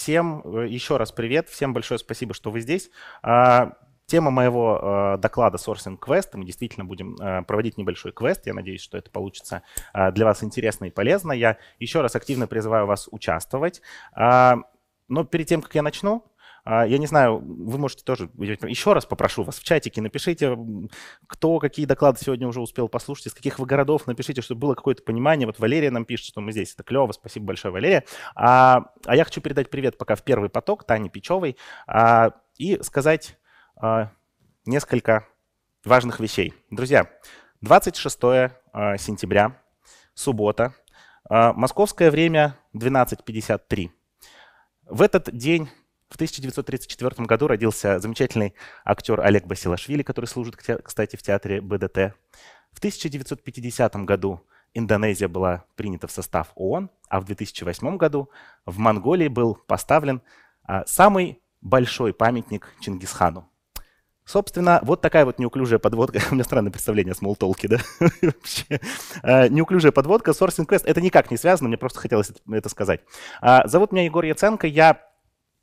Всем э, еще раз привет, всем большое спасибо, что вы здесь. А, тема моего э, доклада «Sourcing Quest». Мы действительно будем э, проводить небольшой квест. Я надеюсь, что это получится для вас интересно и полезно. Я еще раз активно призываю вас участвовать. А, но перед тем, как я начну, а, я не знаю, вы можете тоже... Еще раз попрошу вас в чатике, напишите, кто какие доклады сегодня уже успел послушать, из каких вы городов, напишите, чтобы было какое-то понимание. Вот Валерия нам пишет, что мы здесь. Это клево, спасибо большое, Валерия. А, а я хочу передать привет пока в первый поток Тане Печевой а, и сказать а, несколько важных вещей. Друзья, 26 а, сентября, суббота, а, московское время 12.53. В этот день в 1934 году родился замечательный актер Олег Басилашвили, который служит, кстати, в театре БДТ. В 1950 году Индонезия была принята в состав ООН, а в 2008 году в Монголии был поставлен а, самый большой памятник Чингисхану. Собственно, вот такая вот неуклюжая подводка. У меня странное представление о смолтолке, да? Вообще. А, неуклюжая подводка, Сорсинг квест. Это никак не связано, мне просто хотелось это сказать. А, зовут меня Егор Яценко, я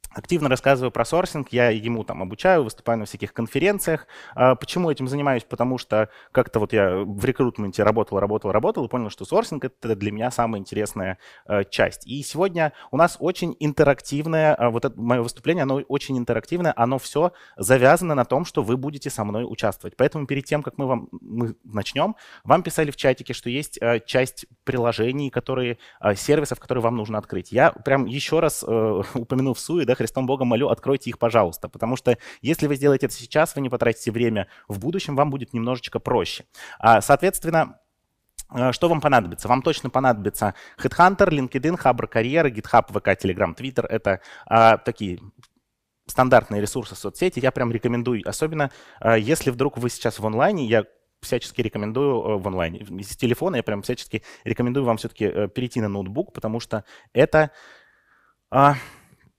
активно рассказываю про сорсинг, я ему там обучаю, выступаю на всяких конференциях. А почему этим занимаюсь? Потому что как-то вот я в рекрутменте работал, работал, работал и понял, что сорсинг — это для меня самая интересная э, часть. И сегодня у нас очень интерактивное, э, вот это мое выступление, оно очень интерактивное, оно все завязано на том, что вы будете со мной участвовать. Поэтому перед тем, как мы вам мы начнем, вам писали в чатике, что есть э, часть приложений, которые, сервисов, которые вам нужно открыть. Я прям еще раз упомянув Суи, да, Христом Богом молю, откройте их, пожалуйста. Потому что если вы сделаете это сейчас, вы не потратите время, в будущем вам будет немножечко проще. А, соответственно, э, что вам понадобится? Вам точно понадобится HeadHunter, LinkedIn, Хабр Карьера, GitHub, VK, Telegram, Twitter. Это а, такие стандартные ресурсы соцсети. Я прям рекомендую, особенно а, если вдруг вы сейчас в онлайне, я всячески рекомендую э, в онлайне. С телефона я прям всячески рекомендую вам все-таки перейти на ноутбук, потому что это... А,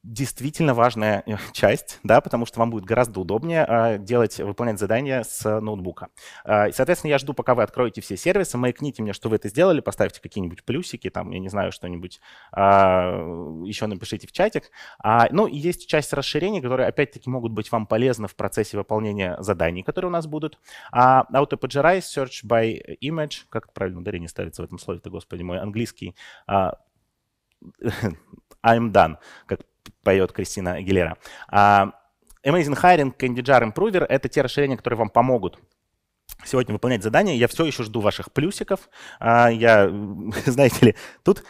действительно важная э, часть, да, потому что вам будет гораздо удобнее а, делать, выполнять задания с ноутбука. А, и, соответственно, я жду, пока вы откроете все сервисы, маякните мне, что вы это сделали, поставьте какие-нибудь плюсики, там, я не знаю, что-нибудь а, еще напишите в чатик. Ну, и есть часть расширений, которые, опять-таки, могут быть вам полезны в процессе выполнения заданий, которые у нас будут. AutoPGRI, Search by Image, как правильно ударение ставится в этом слове-то, господи мой, английский, I'm done, как поет Кристина Агилера. А, Amazing Hiring, Candy Jar Improver — это те расширения, которые вам помогут сегодня выполнять задания. Я все еще жду ваших плюсиков. А, я, знаете ли, тут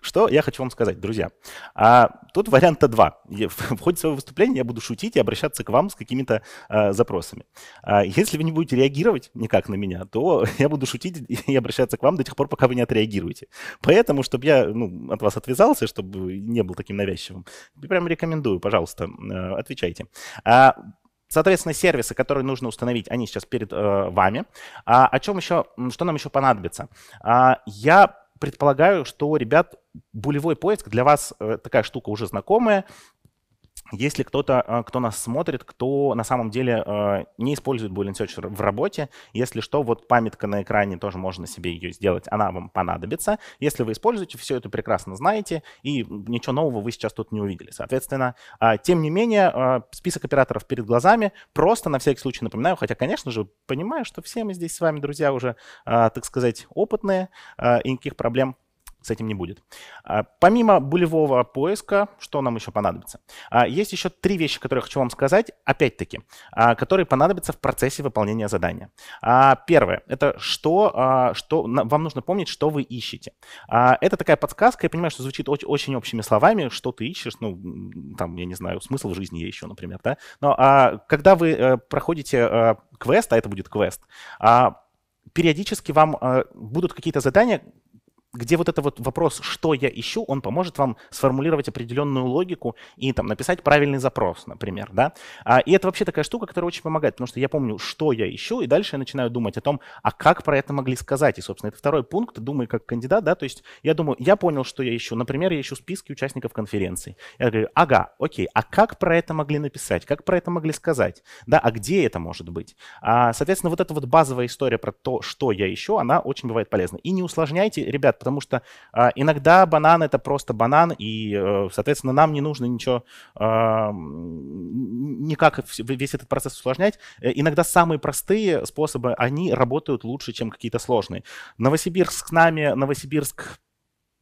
что я хочу вам сказать, друзья. А, тут варианта два. Я, в ходе своего выступления я буду шутить и обращаться к вам с какими-то а, запросами. А, если вы не будете реагировать никак на меня, то я буду шутить и обращаться к вам до тех пор, пока вы не отреагируете. Поэтому, чтобы я ну, от вас отвязался, чтобы не был таким навязчивым, прям рекомендую, пожалуйста, а, отвечайте. А, Соответственно, сервисы, которые нужно установить, они сейчас перед э, вами. А, о чем еще, что нам еще понадобится? А, я предполагаю, что ребят булевой поиск для вас э, такая штука уже знакомая. Если кто-то, э, кто нас смотрит, кто на самом деле э, не использует Boolean Search в работе, если что, вот памятка на экране, тоже можно себе ее сделать, она вам понадобится. Если вы используете, все это прекрасно знаете, и ничего нового вы сейчас тут не увидели. Соответственно, а, тем не менее, список операторов перед глазами, просто на всякий случай напоминаю, хотя, конечно же, понимаю, что все мы здесь с вами, друзья, уже, так сказать, опытные, и никаких проблем с этим не будет. А, помимо булевого поиска, что нам еще понадобится? А, есть еще три вещи, которые я хочу вам сказать, опять-таки, а, которые понадобятся в процессе выполнения задания. Первое – это что, что вам нужно помнить, что вы ищете. Это такая подсказка, я понимаю, что звучит очень, общими словами, что ты ищешь, ну, там, я не знаю, смысл в жизни еще, например, да? Но когда вы э, проходите э, квест, а это будет квест, периодически вам э, будут какие-то задания, где вот этот вот вопрос, что я ищу, он поможет вам сформулировать определенную логику и там написать правильный запрос, например, да. А, и это вообще такая штука, которая очень помогает, потому что я помню, что я ищу, и дальше я начинаю думать о том, а как про это могли сказать. И, собственно, это второй пункт, думай как кандидат, да, то есть я думаю, я понял, что я ищу. Например, я ищу списки участников конференции. Я говорю, ага, окей, а как про это могли написать, как про это могли сказать, да, а где это может быть? А, соответственно, вот эта вот базовая история про то, что я ищу, она очень бывает полезна. И не усложняйте, ребят, потому что э, иногда банан это просто банан, и, э, соответственно, нам не нужно ничего, э, никак весь этот процесс усложнять. Э, иногда самые простые способы, они работают лучше, чем какие-то сложные. Новосибирск с нами, Новосибирск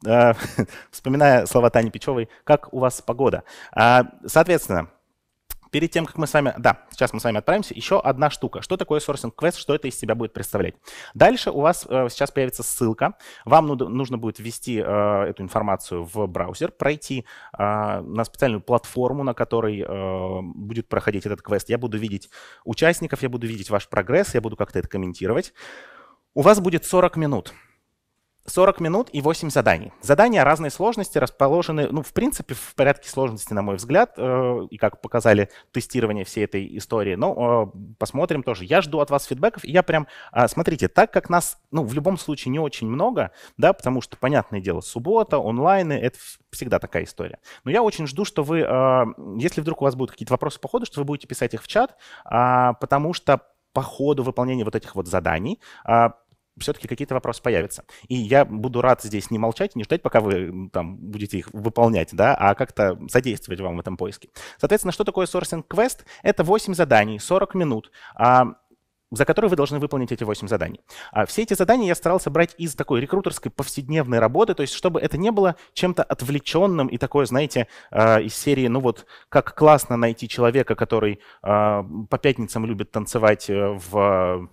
э, вспоминая слова Тани Печевой, как у вас погода. А, соответственно, перед тем, как мы с вами... Да, сейчас мы с вами отправимся. Еще одна штука. Что такое sourcing quest, что это из себя будет представлять? Дальше у вас э, сейчас появится ссылка. Вам нужно будет ввести э, эту информацию в браузер, пройти э, на специальную платформу, на которой э, будет проходить этот квест. Я буду видеть участников, я буду видеть ваш прогресс, я буду как-то это комментировать. У вас будет 40 минут. 40 минут и 8 заданий. Задания разной сложности расположены, ну, в принципе, в порядке сложности, на мой взгляд, э, и как показали тестирование всей этой истории. Но э, посмотрим тоже. Я жду от вас фидбэков, и я прям, э, смотрите, так как нас, ну, в любом случае не очень много, да, потому что, понятное дело, суббота, онлайны, это всегда такая история. Но я очень жду, что вы, а, если вдруг у вас будут какие-то вопросы по ходу, что вы будете писать их в чат, а, потому что по ходу выполнения вот этих вот заданий все-таки какие-то вопросы появятся. И я буду рад здесь не молчать, не ждать, пока вы там будете их выполнять, да, а как-то содействовать вам в этом поиске. Соответственно, что такое Sourcing Quest? Это 8 заданий, 40 минут а, за которые вы должны выполнить эти 8 заданий. А все эти задания я старался брать из такой рекрутерской повседневной работы, то есть чтобы это не было чем-то отвлеченным и такое, знаете, а, из серии, ну вот, как классно найти человека, который а, по пятницам любит танцевать э, в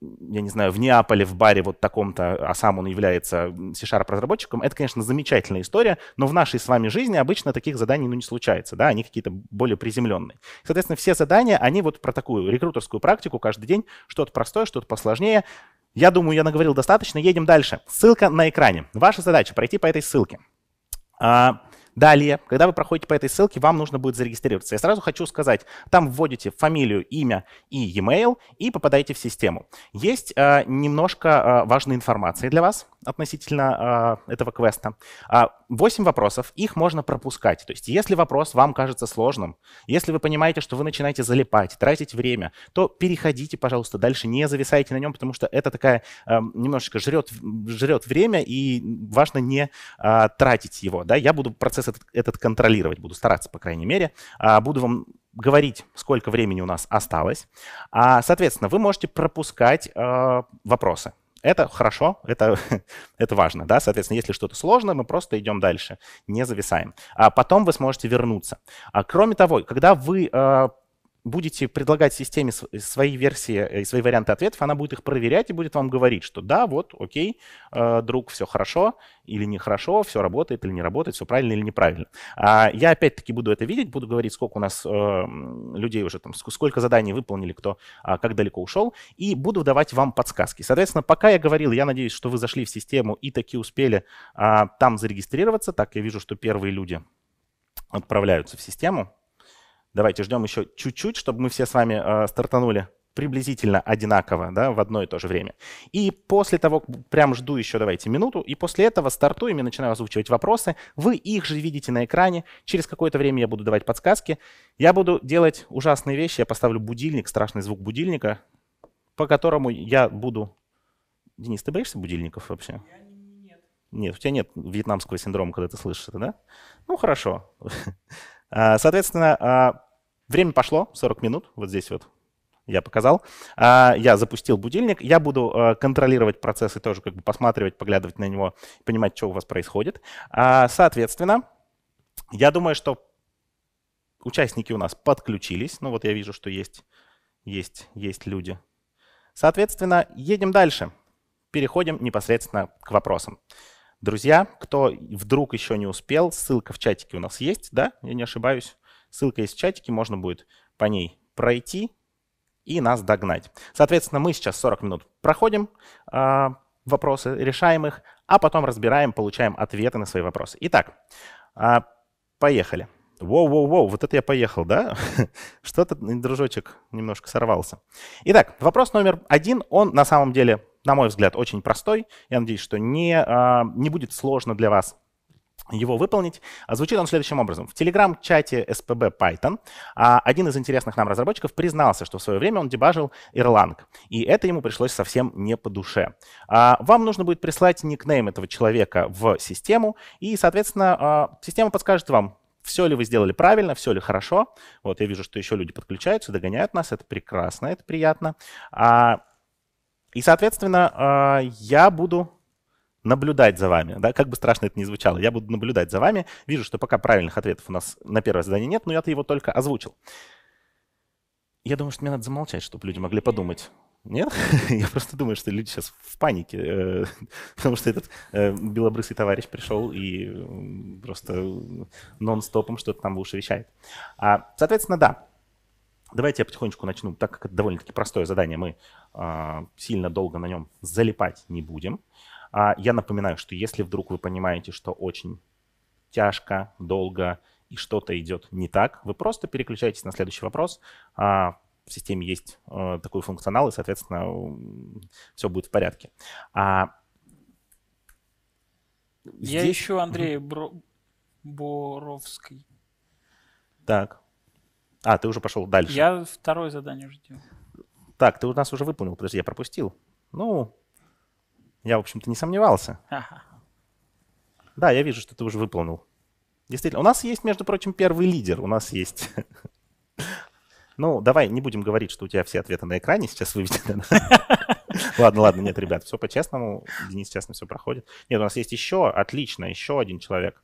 я не знаю, в Неаполе, в баре вот таком-то, а сам он является C-Sharp разработчиком, это, конечно, замечательная история, но в нашей с вами жизни обычно таких заданий ну, не случается, да, они какие-то более приземленные. Соответственно, все задания, они вот про такую рекрутерскую практику каждый день, что-то простое, что-то посложнее. Я думаю, я наговорил достаточно, едем дальше. Ссылка на экране. Ваша задача пройти по этой ссылке. А, Далее, когда вы проходите по этой ссылке, вам нужно будет зарегистрироваться. Я сразу хочу сказать, там вводите фамилию, имя и e-mail и попадаете в систему. Есть э, немножко э, важной информации для вас относительно э, этого квеста. А, восемь вопросов, их можно пропускать. То есть если вопрос вам кажется сложным, если вы понимаете, что вы начинаете залипать, тратить время, то переходите, пожалуйста, дальше, не зависайте на нем, потому что это такая э, немножечко жрет, жрет время, и важно не э, тратить его. Да? Я буду процесс этот, этот контролировать, буду стараться, по крайней мере. Э, буду вам говорить, сколько времени у нас осталось. А, соответственно, вы можете пропускать э, вопросы. Это хорошо, это, это важно, да, соответственно, если что-то сложно, мы просто идем дальше, не зависаем. А потом вы сможете вернуться. А, кроме того, когда вы а, будете предлагать системе свои версии э, и свои варианты ответов, она будет их проверять и будет вам говорить, что да, вот, окей, э, друг, все хорошо или нехорошо, все работает или не работает, все правильно или неправильно. А я опять-таки буду это видеть, буду говорить, сколько у нас э, людей уже там, сколько заданий выполнили, кто а, как далеко ушел, и буду давать вам подсказки. Соответственно, пока я говорил, я надеюсь, что вы зашли в систему и таки успели а, там зарегистрироваться. Так, я вижу, что первые люди отправляются в систему. Давайте ждем еще чуть-чуть, чтобы мы все с вами э, стартанули приблизительно одинаково, да, в одно и то же время. И после того, прям жду еще, давайте, минуту, и после этого стартуем и начинаю озвучивать вопросы. Вы их же видите на экране. Через какое-то время я буду давать подсказки. Я буду делать ужасные вещи. Я поставлю будильник, страшный звук будильника, по которому я буду... Денис, ты боишься будильников вообще? Я нет, у тебя нет вьетнамского синдрома, когда ты слышишь это, да? Ну, хорошо. А, соответственно, а, время пошло, 40 минут, вот здесь вот я показал. А, я запустил будильник, я буду контролировать процесс и тоже, как бы посматривать, поглядывать на него, понимать, что у вас происходит. Соответственно, я думаю, что участники у нас подключились. Ну вот я вижу, что есть, есть, есть люди. Соответственно, едем дальше. Переходим непосредственно к вопросам. Друзья, кто вдруг еще не успел, ссылка в чатике у нас есть, да? Я не ошибаюсь. Ссылка есть в чатике, можно будет по ней пройти и нас догнать. Соответственно, мы сейчас 40 минут проходим, э, вопросы, решаем их, а потом разбираем, получаем ответы на свои вопросы. Итак, э, поехали. Воу-воу-воу, вот это я поехал, да? Что-то, дружочек, немножко сорвался. Итак, вопрос номер один, он на самом деле на мой взгляд, очень простой. Я надеюсь, что не, а, не будет сложно для вас его выполнить. А звучит он следующим образом. В телеграм-чате SPB Python а, один из интересных нам разработчиков признался, что в свое время он дебажил Erlang, и это ему пришлось совсем не по душе. Вам нужно будет прислать никнейм этого человека в систему, и, соответственно, система подскажет вам, все ли вы сделали правильно, все ли хорошо. Вот я вижу, что еще люди подключаются, догоняют нас, это прекрасно, это приятно. И, соответственно, а, я буду наблюдать за вами. Да? Как бы страшно это ни звучало, я буду наблюдать за вами. Вижу, что пока правильных ответов у нас на первое задание нет, но я-то его только озвучил. Я думаю, что мне надо замолчать, чтобы люди могли подумать. Нет? Я просто думаю, что люди сейчас в панике, э, потому что этот э, белобрысый товарищ пришел и просто нон-стопом что-то там в уши вещает. А, соответственно, да, Давайте я потихонечку начну, так как это довольно-таки простое задание, мы э, сильно долго на нем залипать не будем. А я напоминаю, что если вдруг вы понимаете, что очень тяжко, долго и что-то идет не так, вы просто переключаетесь на следующий вопрос. А, в системе есть э, такой функционал, и, соответственно, все будет в порядке. А, здесь... Я ищу Андрея Бро... Боровский. Так. А, ты уже пошел дальше. Я второе задание уже делал. Так, ты у нас уже выполнил. Подожди, я пропустил. Ну, я, в общем-то, не сомневался. Ага. Да, я вижу, что ты уже выполнил. Действительно, у нас есть, между прочим, первый лидер. У нас есть... Ну, давай не будем говорить, что у тебя все ответы на экране сейчас выведены. Ладно, ладно, нет, ребят, все по-честному. Денис честно все проходит. Нет, у нас есть еще, отлично, еще один человек.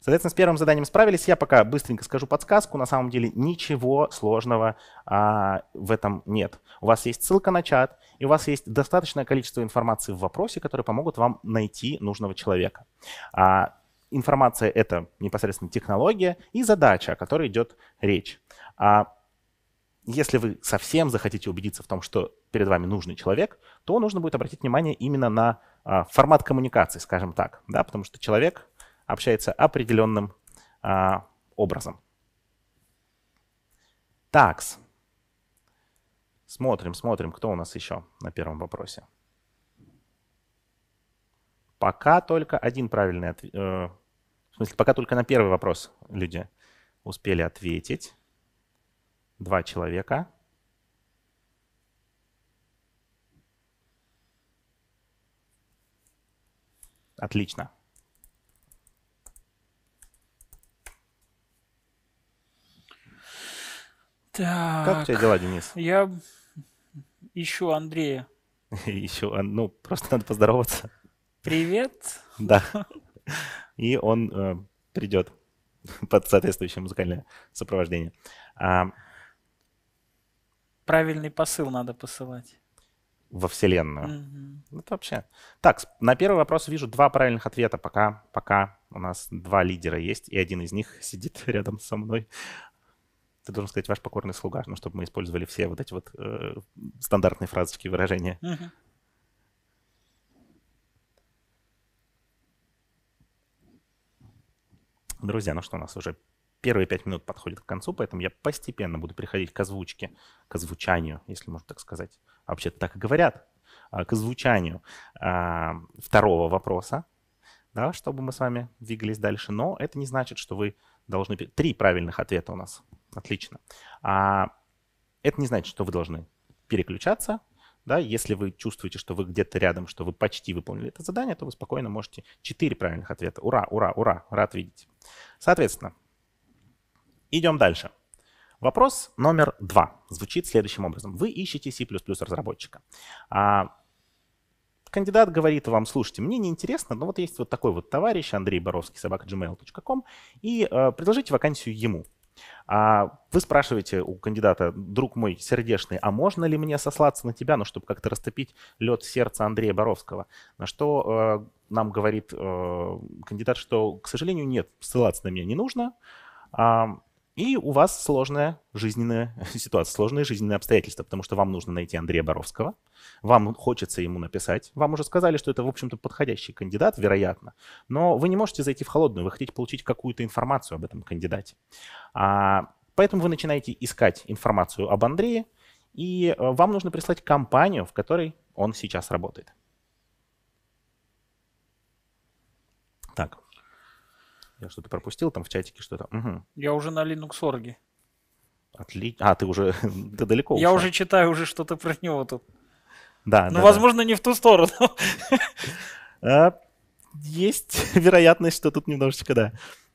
Соответственно, с первым заданием справились. Я пока быстренько скажу подсказку. На самом деле ничего сложного а, в этом нет. У вас есть ссылка на чат, и у вас есть достаточное количество информации в вопросе, которые помогут вам найти нужного человека. А, информация — это непосредственно технология и задача, о которой идет речь. А, если вы совсем захотите убедиться в том, что перед вами нужный человек, то нужно будет обратить внимание именно на а, формат коммуникации, скажем так, да, потому что человек — общается определенным а, образом. Такс. Смотрим, смотрим, кто у нас еще на первом вопросе. Пока только один правильный ответ. Э, в смысле, пока только на первый вопрос люди успели ответить. Два человека. Отлично. Так. Как у тебя дела, Денис? Я ищу Андрея. Ищу, а, ну, просто надо поздороваться. Привет. Да. И он э, придет под соответствующее музыкальное сопровождение. А... Правильный посыл надо посылать. Во Вселенную. Угу. Это вообще. Так, на первый вопрос вижу два правильных ответа. Пока, пока у нас два лидера есть, и один из них сидит рядом со мной ты должен сказать ваш покорный слуга, ну, чтобы мы использовали все вот эти вот э, стандартные фразочки и выражения. Угу. Друзья, ну что, у нас уже первые пять минут подходят к концу, поэтому я постепенно буду приходить к озвучке, к озвучанию, если можно так сказать. А вообще-то так и говорят, а, к озвучанию а, второго вопроса, да, чтобы мы с вами двигались дальше. Но это не значит, что вы должны... Три правильных ответа у нас – Отлично. А, это не значит, что вы должны переключаться. Да, если вы чувствуете, что вы где-то рядом, что вы почти выполнили это задание, то вы спокойно можете 4 правильных ответа. Ура, ура, ура, рад видеть. Соответственно, идем дальше. Вопрос номер два звучит следующим образом. Вы ищете C++ разработчика. А, кандидат говорит вам, слушайте, мне неинтересно, но вот есть вот такой вот товарищ Андрей Боровский, собака gmail.com, и э, предложите вакансию ему. А вы спрашиваете у кандидата, друг мой сердечный, а можно ли мне сослаться на тебя, ну, чтобы как-то растопить лед сердца Андрея Боровского? На что э, нам говорит э, кандидат, что, к сожалению, нет, ссылаться на меня не нужно. А, и у вас сложная жизненная ситуация, сложные жизненные обстоятельства, потому что вам нужно найти Андрея Боровского, вам хочется ему написать, вам уже сказали, что это, в общем-то, подходящий кандидат, вероятно, но вы не можете зайти в холодную, вы хотите получить какую-то информацию об этом кандидате. А, поэтому вы начинаете искать информацию об Андрее, и э, вам нужно прислать компанию, в которой он сейчас работает. Так, я что-то пропустил там в чатике что-то. Угу. Я уже на Linux Org. Отлично. А, ты уже ты далеко Я уже читаю уже что-то про него тут. Да, Ну, да, возможно, да. не в ту сторону. А, есть вероятность, что тут немножечко, да,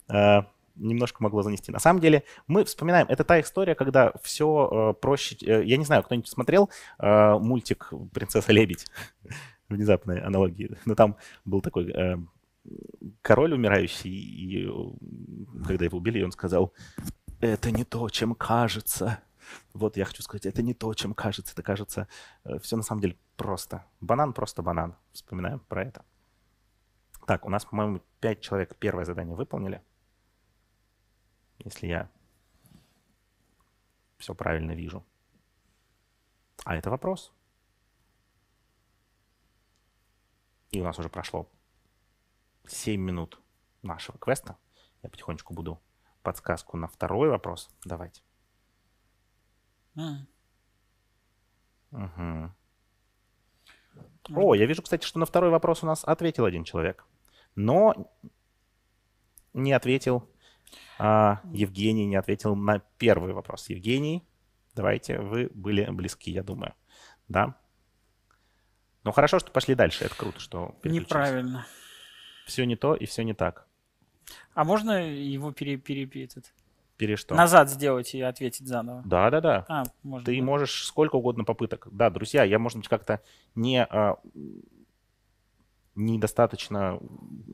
а, немножко могло занести. На самом деле, мы вспоминаем, это та история, когда все а, э, проще... Э, я не знаю, кто-нибудь смотрел э, мультик «Принцесса-лебедь»? Внезапные аналогии. Но ну, там был такой король умирающий, и когда его убили, он сказал, это не то, чем кажется. Вот я хочу сказать, это не то, чем кажется. Это кажется, э, все на самом деле просто. Банан просто банан. Вспоминаем про это. Так, у нас, по-моему, пять человек первое задание выполнили. Если я все правильно вижу. А это вопрос. И у нас уже прошло 7 минут нашего квеста. Я потихонечку буду подсказку на второй вопрос давать. Угу. А. О, я вижу, кстати, что на второй вопрос у нас ответил один человек. Но не ответил а, Евгений, не ответил на первый вопрос. Евгений, давайте, вы были близки, я думаю. Да? Ну хорошо, что пошли дальше. Это круто, что Неправильно все не то и все не так. А можно его пере, пере, пере, этот, пере что? назад сделать и ответить заново? Да, да, да. А, можно, Ты да. можешь сколько угодно попыток. Да, друзья, я, может быть, как-то не а, недостаточно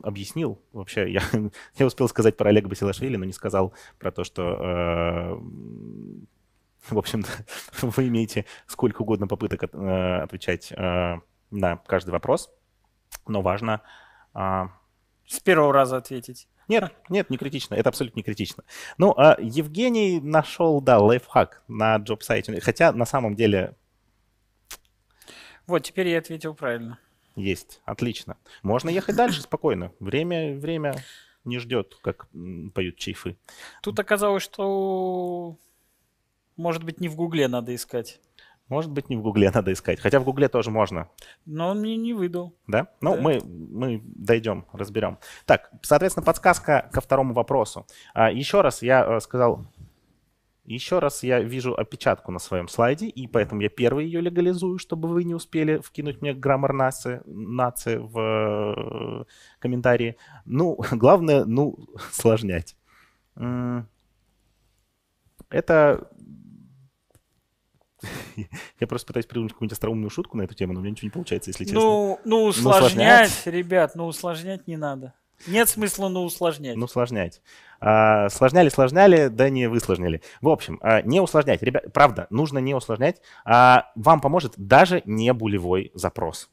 объяснил. Вообще, я, я успел сказать про Олега Басилашвили, но не сказал про то, что э, в общем-то, вы имеете сколько угодно попыток э, отвечать э, на каждый вопрос, но важно а, с первого раза ответить. Нет, нет, не критично. Это абсолютно не критично. Ну, а Евгений нашел, да, лайфхак на джоб-сайте. Хотя на самом деле... Вот, теперь я ответил правильно. Есть, отлично. Можно ехать дальше спокойно. Время, время не ждет, как поют чайфы. Тут оказалось, что, может быть, не в Гугле надо искать. Может быть, не в Гугле надо искать. Хотя в Гугле тоже можно. Но он мне не выдал. Да? Ну, да. Мы, мы дойдем, разберем. Так, соответственно, подсказка ко второму вопросу. А, еще раз я э, сказал... Еще раз я вижу опечатку на своем слайде, и поэтому я первый ее легализую, чтобы вы не успели вкинуть мне граммар нации, нации в э, комментарии. Ну, главное, ну, сложнять. Это Я просто пытаюсь придумать какую-нибудь остроумную шутку на эту тему, но у меня ничего не получается, если честно. Ну, ну, ну усложнять, усложнять, ребят, ну усложнять не надо. Нет смысла, ну усложнять. Ну усложнять. А, сложняли, сложняли, да не высложнили. В общем, а, не усложнять. Ребят, правда, нужно не усложнять. А, вам поможет даже не булевой запрос.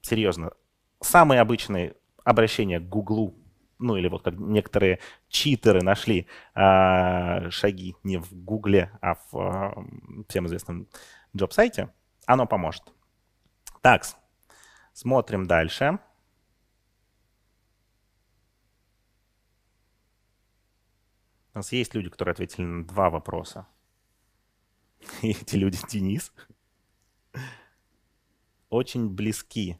Серьезно. Самые обычные обращения к Гуглу ну или вот как некоторые читеры нашли э, шаги не в Гугле, а в э, всем известном джоб-сайте, оно поможет. Так, смотрим дальше. У нас есть люди, которые ответили на два вопроса. И эти люди, Денис, очень близки,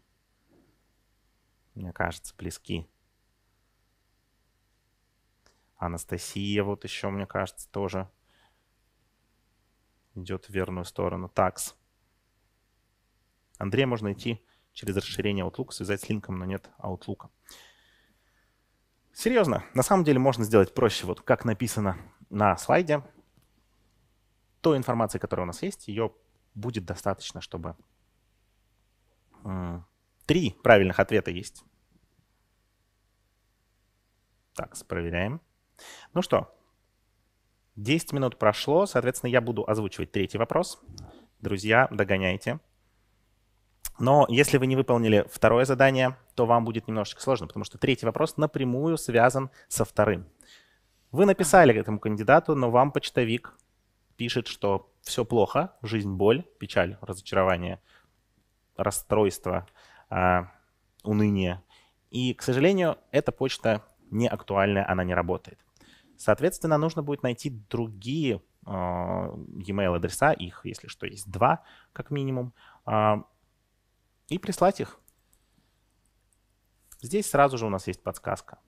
мне кажется, близки Анастасия вот еще, мне кажется, тоже идет в верную сторону. Такс. Андрея можно идти через расширение Outlook, связать с линком, но нет Outlook. Серьезно, на самом деле можно сделать проще. Вот как написано на слайде, той информации, которая у нас есть, ее будет достаточно, чтобы... Три правильных ответа есть. Так, проверяем. Ну что, 10 минут прошло, соответственно, я буду озвучивать третий вопрос. Друзья, догоняйте. Но если вы не выполнили второе задание, то вам будет немножечко сложно, потому что третий вопрос напрямую связан со вторым. Вы написали к этому кандидату, но вам почтовик пишет, что все плохо, жизнь – боль, печаль, разочарование, расстройство, э, уныние. И, к сожалению, эта почта не актуальная, она не работает. Соответственно, нужно будет найти другие а, e-mail адреса, их, если что, есть два, как минимум, а, и прислать их. Здесь сразу же у нас есть подсказка.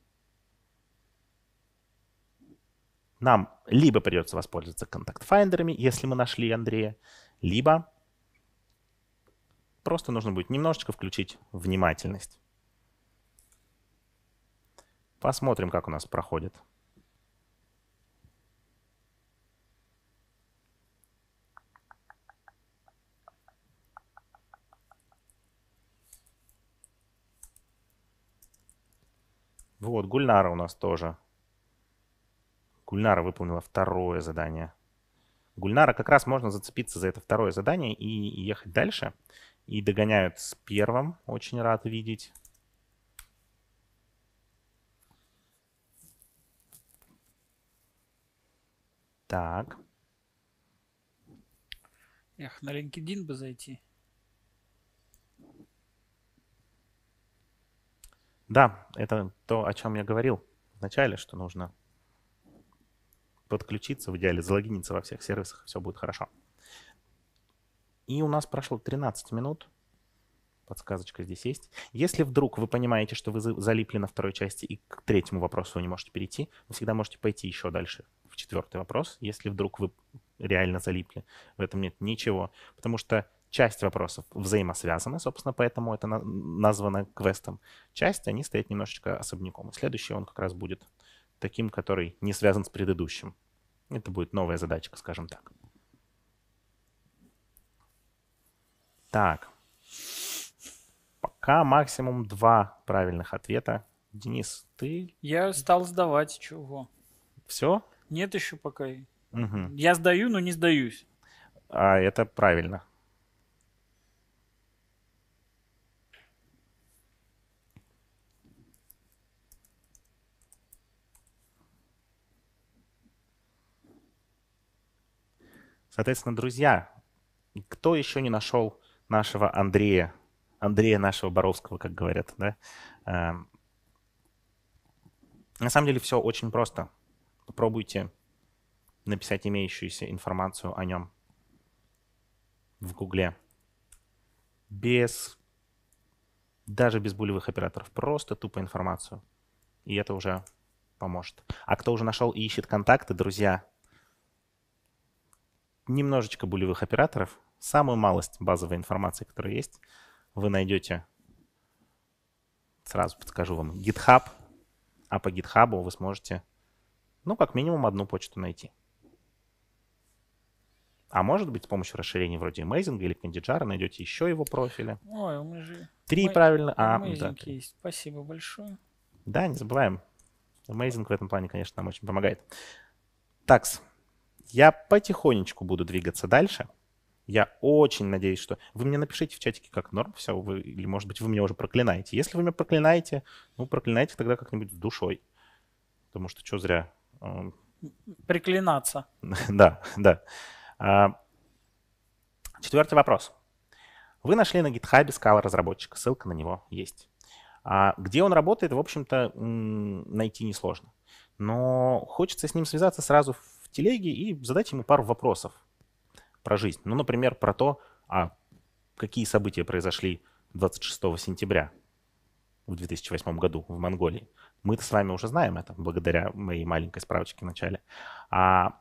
Нам либо придется воспользоваться контакт-файндерами, если мы нашли Андрея, либо просто нужно будет немножечко включить внимательность. Посмотрим, как у нас проходит. Вот, Гульнара у нас тоже. Гульнара выполнила второе задание. Гульнара как раз можно зацепиться за это второе задание и ехать дальше. И догоняют с первым. Очень рад видеть. Так. Эх, на LinkedIn бы зайти. Да, это то, о чем я говорил вначале, что нужно подключиться в идеале, залогиниться во всех сервисах, все будет хорошо. И у нас прошло 13 минут. Подсказочка здесь есть. Если вдруг вы понимаете, что вы залипли на второй части и к третьему вопросу вы не можете перейти, вы всегда можете пойти еще дальше в четвертый вопрос, если вдруг вы реально залипли. В этом нет ничего. Потому что Часть вопросов взаимосвязаны, собственно, поэтому это названо квестом. Часть, они стоят немножечко особняком. следующий он как раз будет таким, который не связан с предыдущим. Это будет новая задачка, скажем так. Так. Пока максимум два правильных ответа. Денис, ты... Я стал сдавать, чего? Все? Нет еще пока. Угу. Я сдаю, но не сдаюсь. А это правильно. Соответственно, друзья, кто еще не нашел нашего Андрея, Андрея нашего Боровского, как говорят, да? Эм, на самом деле все очень просто. Попробуйте написать имеющуюся информацию о нем в Гугле. Без, даже без булевых операторов. Просто тупо информацию. И это уже поможет. А кто уже нашел и ищет контакты, друзья, немножечко булевых операторов, самую малость базовой информации, которая есть, вы найдете, сразу подскажу вам, GitHub, а по GitHub вы сможете, ну, как минимум одну почту найти. А может быть, с помощью расширений вроде Amazing или Кандиджара найдете еще его профили. Ой, мы же... Три мы... правильно. А, да, есть. Спасибо большое. Да, не забываем. Amazing в этом плане, конечно, нам очень помогает. Такс. Я потихонечку буду двигаться дальше. Я очень надеюсь, что... Вы мне напишите в чатике, как норм все, вы... или, может быть, вы меня уже проклинаете. Если вы меня проклинаете, ну, проклинайте тогда как-нибудь с душой. Потому что что зря... А, Приклинаться. да, да. А, Четвертый вопрос. Вы нашли на GitHub скала разработчика, ссылка на него есть. А где он работает, в общем-то, найти несложно. Но хочется с ним связаться сразу телеги и задать ему пару вопросов про жизнь. Ну, например, про то, а какие события произошли 26 сентября в 2008 году в Монголии. Мы-то с вами уже знаем это, благодаря моей маленькой справочке в начале. А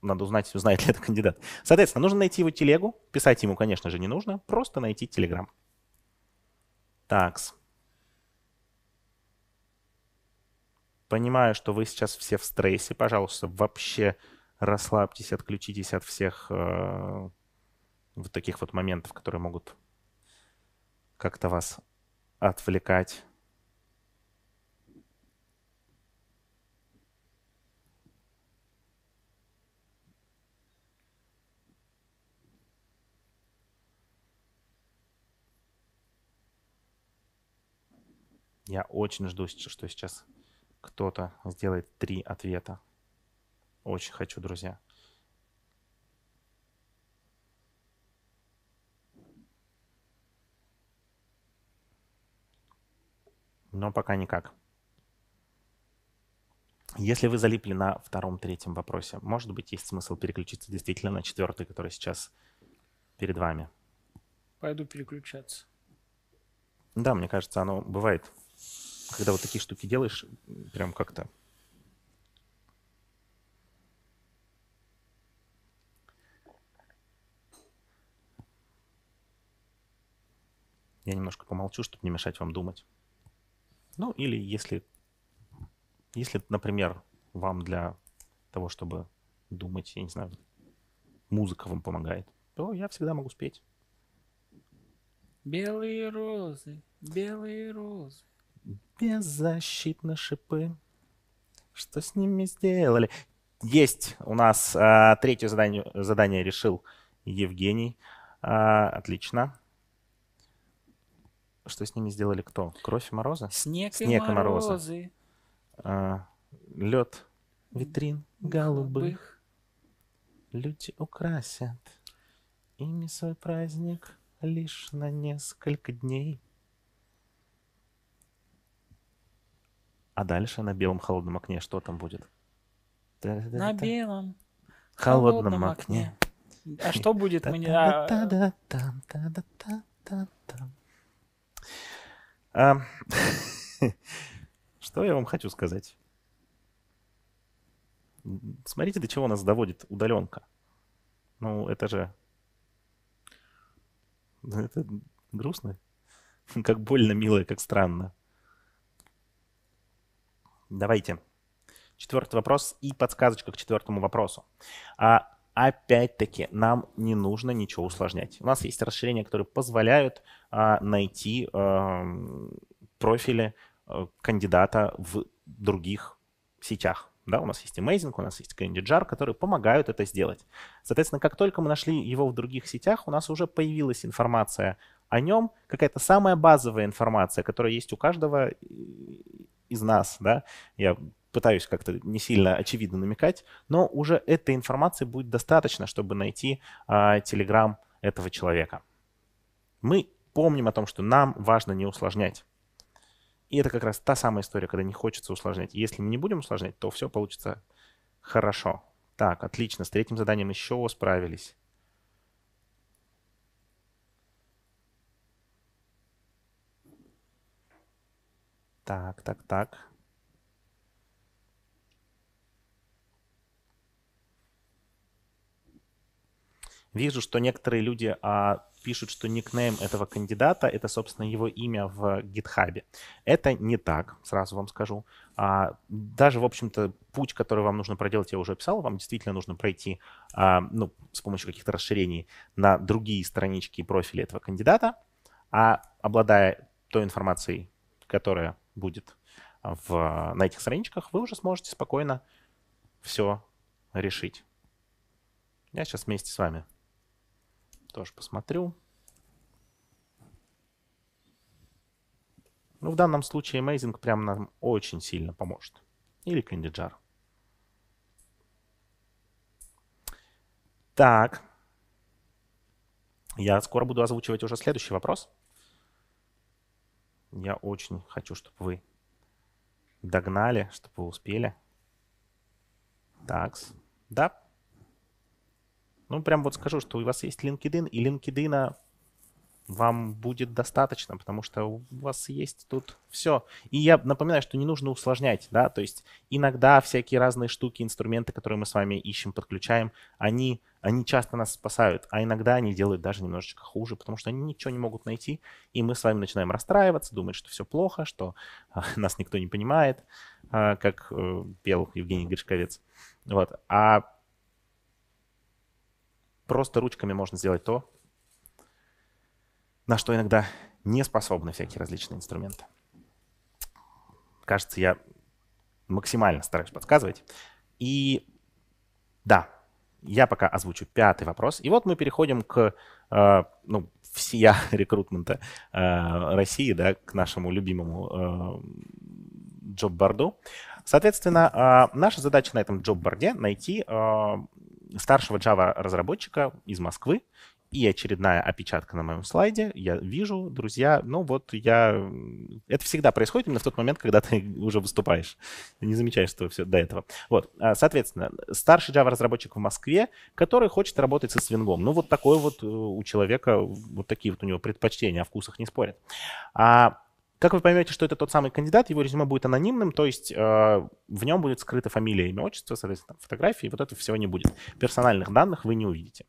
надо узнать, узнает ли это кандидат. Соответственно, нужно найти его телегу. Писать ему, конечно же, не нужно. Просто найти телеграм. Такс. Понимаю, что вы сейчас все в стрессе. Пожалуйста, вообще расслабьтесь, отключитесь от всех э, вот таких вот моментов, которые могут как-то вас отвлекать. Я очень жду, что сейчас кто-то сделает три ответа. Очень хочу, друзья. Но пока никак. Если вы залипли на втором, третьем вопросе, может быть, есть смысл переключиться действительно на четвертый, который сейчас перед вами. Пойду переключаться. Да, мне кажется, оно бывает когда вот такие штуки делаешь, прям как-то... Я немножко помолчу, чтобы не мешать вам думать. Ну, или если, если, например, вам для того, чтобы думать, я не знаю, музыка вам помогает, то я всегда могу спеть. Белые розы, белые розы беззащитны шипы. Что с ними сделали? Есть у нас а, третье задание, задание решил Евгений. А, отлично. Что с ними сделали кто? Кровь и морозы? Снег, Снег и морозы. морозы. А, лед витрин голубых. Люди украсят ими свой праздник лишь на несколько дней. А дальше на белом холодном окне что там будет? На белом холодном, холодном окне. окне. А что хм. будет? Мы а, э, а, Что я вам хочу сказать? Смотрите, до чего нас доводит удаленка. Ну, это же... Ну, это грустно. Как больно, мило, как странно. Давайте. Четвертый вопрос и подсказочка к четвертому вопросу. А, опять-таки, нам не нужно ничего усложнять. У нас есть расширения, которые позволяют а, найти а, профили а, кандидата в других сетях. Да, у нас есть Amazing, у нас есть Candy Jar, которые помогают это сделать. Соответственно, как только мы нашли его в других сетях, у нас уже появилась информация о нем, какая-то самая базовая информация, которая есть у каждого э, из нас, да, я пытаюсь как-то не сильно очевидно намекать, но уже этой информации будет достаточно, чтобы найти а, телеграм этого человека. Мы помним о том, что нам важно не усложнять. И это как раз та самая история, когда не хочется усложнять. Если мы не будем усложнять, то все получится хорошо. Так, отлично, с третьим заданием еще справились. Так, так, так. Вижу, что некоторые люди а, пишут, что никнейм этого кандидата это, собственно, его имя в гитхабе. Это не так, сразу вам скажу. А, даже, в общем-то, путь, который вам нужно проделать, я уже описал. вам действительно нужно пройти а, ну, с помощью каких-то расширений на другие странички и профили этого кандидата, а обладая той информацией, которая будет в, на этих страничках, вы уже сможете спокойно все решить. Я сейчас вместе с вами тоже посмотрю. Ну, в данном случае Amazing прям нам очень сильно поможет. Или Candyjar. Так. Я скоро буду озвучивать уже следующий вопрос. Я очень хочу, чтобы вы догнали, чтобы вы успели. Такс. Да. Ну, прям вот скажу, что у вас есть LinkedIn, и LinkedIn а вам будет достаточно, потому что у вас есть тут все. И я напоминаю, что не нужно усложнять, да, то есть иногда всякие разные штуки, инструменты, которые мы с вами ищем, подключаем, они, они часто нас спасают, а иногда они делают даже немножечко хуже, потому что они ничего не могут найти, и мы с вами начинаем расстраиваться, думать, что все плохо, что а, нас никто не понимает, а, как э, пел Евгений Гришковец. Вот. А просто ручками можно сделать то, на что иногда не способны всякие различные инструменты. Кажется, я максимально стараюсь подсказывать. И да, я пока озвучу пятый вопрос. И вот мы переходим к э, ну, всея рекрутмента э, России, да, к нашему любимому э, джоб-борду. Соответственно, э, наша задача на этом джоб-борде найти э, старшего Java-разработчика из Москвы, и очередная опечатка на моем слайде. Я вижу, друзья, ну вот я... Это всегда происходит именно в тот момент, когда ты уже выступаешь. не замечаешь, что все до этого. Вот, а, соответственно, старший Java-разработчик в Москве, который хочет работать со свингом. Ну вот такой вот э, у человека, вот такие вот у него предпочтения, о вкусах не спорят. А как вы поймете, что это тот самый кандидат, его резюме будет анонимным, то есть э, в нем будет скрыта фамилия, имя, отчество, соответственно, фотографии, вот этого всего не будет. Персональных данных вы не увидите.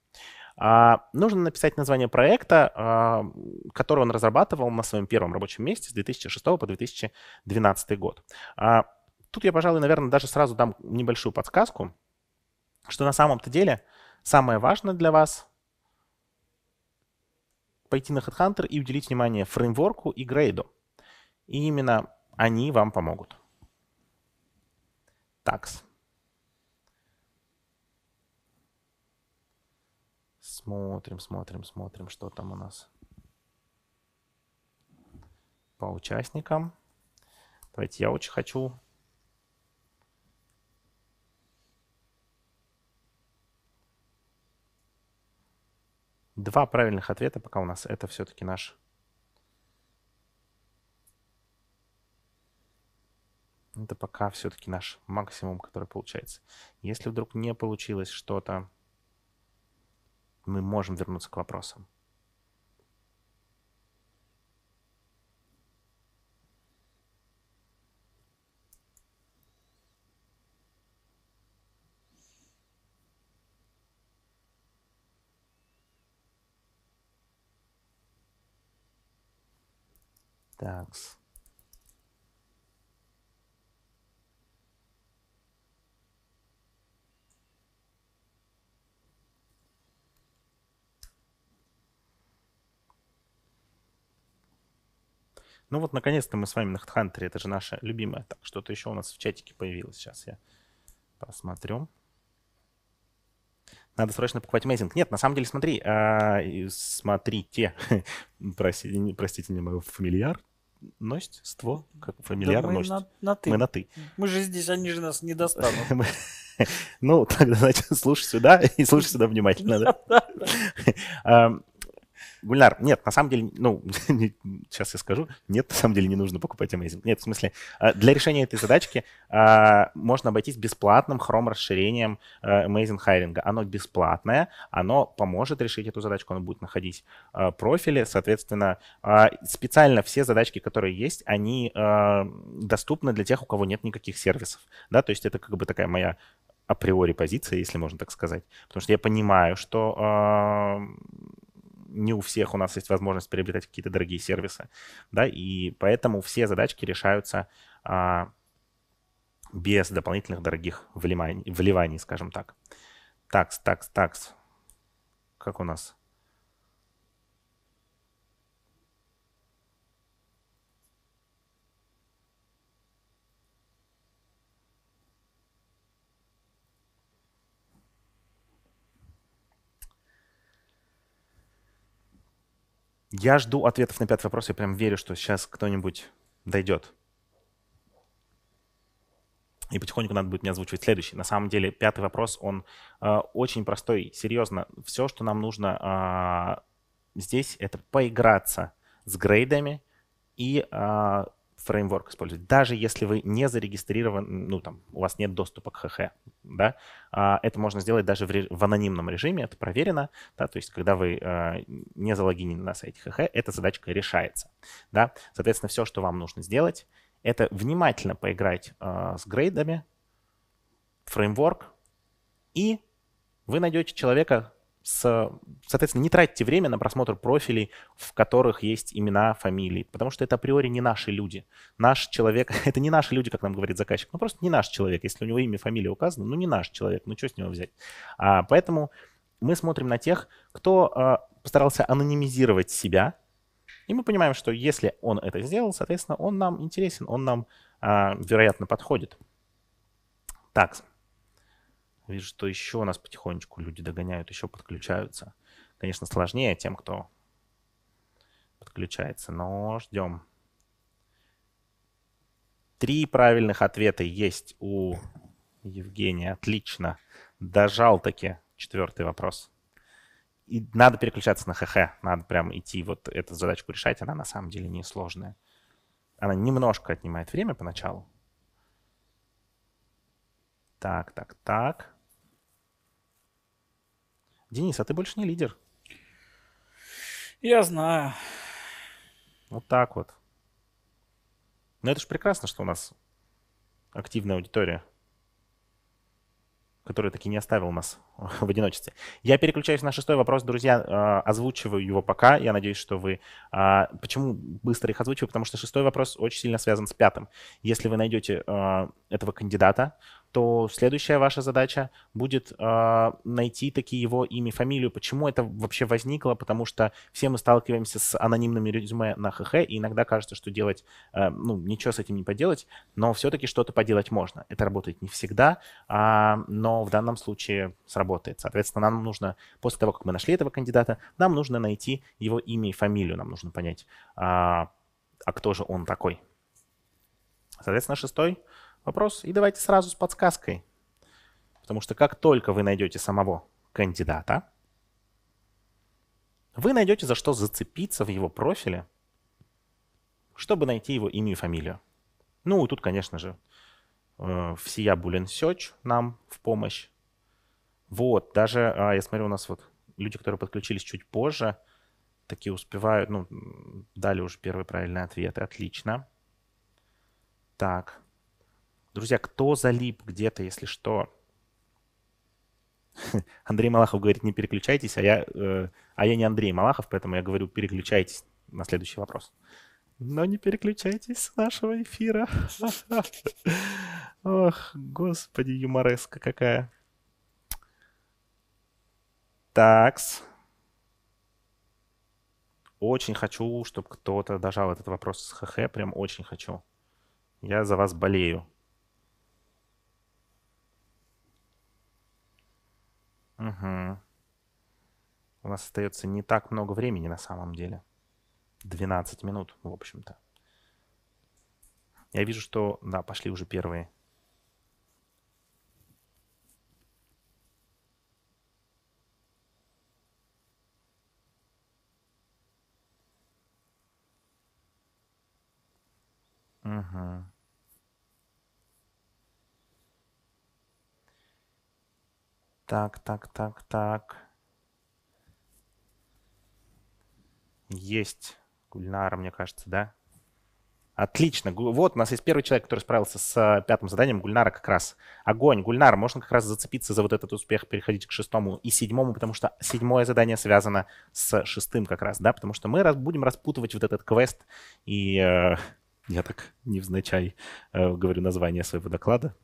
А, нужно написать название проекта, а, который он разрабатывал на своем первом рабочем месте с 2006 по 2012 год. А, тут я, пожалуй, наверное, даже сразу дам небольшую подсказку, что на самом-то деле самое важное для вас пойти на HeadHunter и уделить внимание фреймворку и грейду. И именно они вам помогут. Такс. Смотрим, смотрим, смотрим, что там у нас по участникам. Давайте я очень хочу Два правильных ответа, пока у нас это все-таки наш Это пока все-таки наш максимум, который получается. Если вдруг не получилось что-то мы можем вернуться к вопросам. Thanks. Ну вот, наконец-то мы с вами на HeadHunter. Это же наша любимая. Так, что-то еще у нас в чатике появилось. Сейчас я посмотрю. Надо срочно покупать Amazing. Нет, на самом деле, смотри, э, смотрите, простите, не, простите мне мою фамильяр, ноство, как фамильяр да, мы носит. На, на ты. Мы на ты. Мы же здесь, они же нас не достанут. Ну, тогда, значит, слушай сюда и слушай сюда внимательно. Гульнар, нет, на самом деле, ну, сейчас я скажу, нет, на самом деле не нужно покупать Amazing. Нет, в смысле, а, для решения этой задачки а, можно обойтись бесплатным Chrome расширением а, Amazing Hiring. Оно бесплатное, оно поможет решить эту задачку, оно будет находить профили, соответственно, специально все задачки, которые есть, они доступны для тех, у кого нет никаких сервисов, да, то есть это как бы такая моя априори позиция, если можно так сказать. Потому что я понимаю, что не у всех у нас есть возможность приобретать какие-то дорогие сервисы, да, и поэтому все задачки решаются а, без дополнительных дорогих вливаний, вливаний, скажем так. Такс, такс, такс. Как у нас? Я жду ответов на пятый вопрос. Я прям верю, что сейчас кто-нибудь дойдет. И потихоньку надо будет мне озвучивать следующий. На самом деле, пятый вопрос, он э, очень простой. Серьезно, все, что нам нужно э, здесь, это поиграться с грейдами и э, фреймворк использовать. Даже если вы не зарегистрированы, ну там, у вас нет доступа к ХХ, да, а, это можно сделать даже в, в анонимном режиме, это проверено, да, то есть когда вы э, не залогинены на сайте ХХ, эта задачка решается, да. Соответственно, все, что вам нужно сделать, это внимательно поиграть э, с грейдами, фреймворк, и вы найдете человека, с, соответственно, не тратьте время на просмотр профилей, в которых есть имена, фамилии, потому что это априори не наши люди. Наш человек, это не наши люди, как нам говорит заказчик, ну просто не наш человек. Если у него имя, фамилия указано, ну не наш человек, ну что с него взять? А, поэтому мы смотрим на тех, кто а, постарался анонимизировать себя, и мы понимаем, что если он это сделал, соответственно, он нам интересен, он нам, а, вероятно, подходит. Так, Вижу, что еще у нас потихонечку люди догоняют, еще подключаются. Конечно, сложнее тем, кто подключается, но ждем. Три правильных ответа есть у Евгения. Отлично. Дожал таки четвертый вопрос. И надо переключаться на ХХ. Надо прям идти вот эту задачку решать. Она на самом деле несложная. Она немножко отнимает время поначалу. Так, так, так. Денис, а ты больше не лидер. Я знаю. Вот так вот. Но это же прекрасно, что у нас активная аудитория, которая таки не оставила нас в одиночестве. Я переключаюсь на шестой вопрос, друзья. А, озвучиваю его пока. Я надеюсь, что вы... А, почему быстро их озвучиваю? Потому что шестой вопрос очень сильно связан с пятым. Если вы найдете а, этого кандидата, то следующая ваша задача будет э, найти такие его имя, фамилию. Почему это вообще возникло? Потому что все мы сталкиваемся с анонимными резюме на ХХ, и иногда кажется, что делать, э, ну, ничего с этим не поделать, но все-таки что-то поделать можно. Это работает не всегда, э, но в данном случае сработает. Соответственно, нам нужно, после того, как мы нашли этого кандидата, нам нужно найти его имя и фамилию, нам нужно понять, э, а кто же он такой. Соответственно, шестой – вопрос. И давайте сразу с подсказкой. Потому что как только вы найдете самого кандидата, вы найдете за что зацепиться в его профиле, чтобы найти его имя и фамилию. Ну, и тут, конечно же, э, всея Булин Search нам в помощь. Вот, даже, э, я смотрю, у нас вот люди, которые подключились чуть позже, такие успевают, ну, дали уже первые правильные ответы, отлично. Так, Друзья, кто залип где-то, если что? Андрей Малахов говорит, не переключайтесь, а я, э, а я не Андрей Малахов, поэтому я говорю, переключайтесь на следующий вопрос. Но не переключайтесь с нашего эфира. Ох, господи, юмореска какая. Такс. Очень хочу, чтобы кто-то дожал этот вопрос с ХХ, прям очень хочу. Я за вас болею. Угу. У нас остается не так много времени на самом деле. 12 минут, в общем-то. Я вижу, что... Да, пошли уже первые. Угу. Так, так, так, так. Есть. Гульнара, мне кажется, да? Отлично. Вот у нас есть первый человек, который справился с э, пятым заданием. Гульнара как раз. Огонь. Гульнар, можно как раз зацепиться за вот этот успех, переходить к шестому и седьмому, потому что седьмое задание связано с шестым как раз, да? Потому что мы раз, будем распутывать вот этот квест и... Э, я так невзначай э, говорю название своего доклада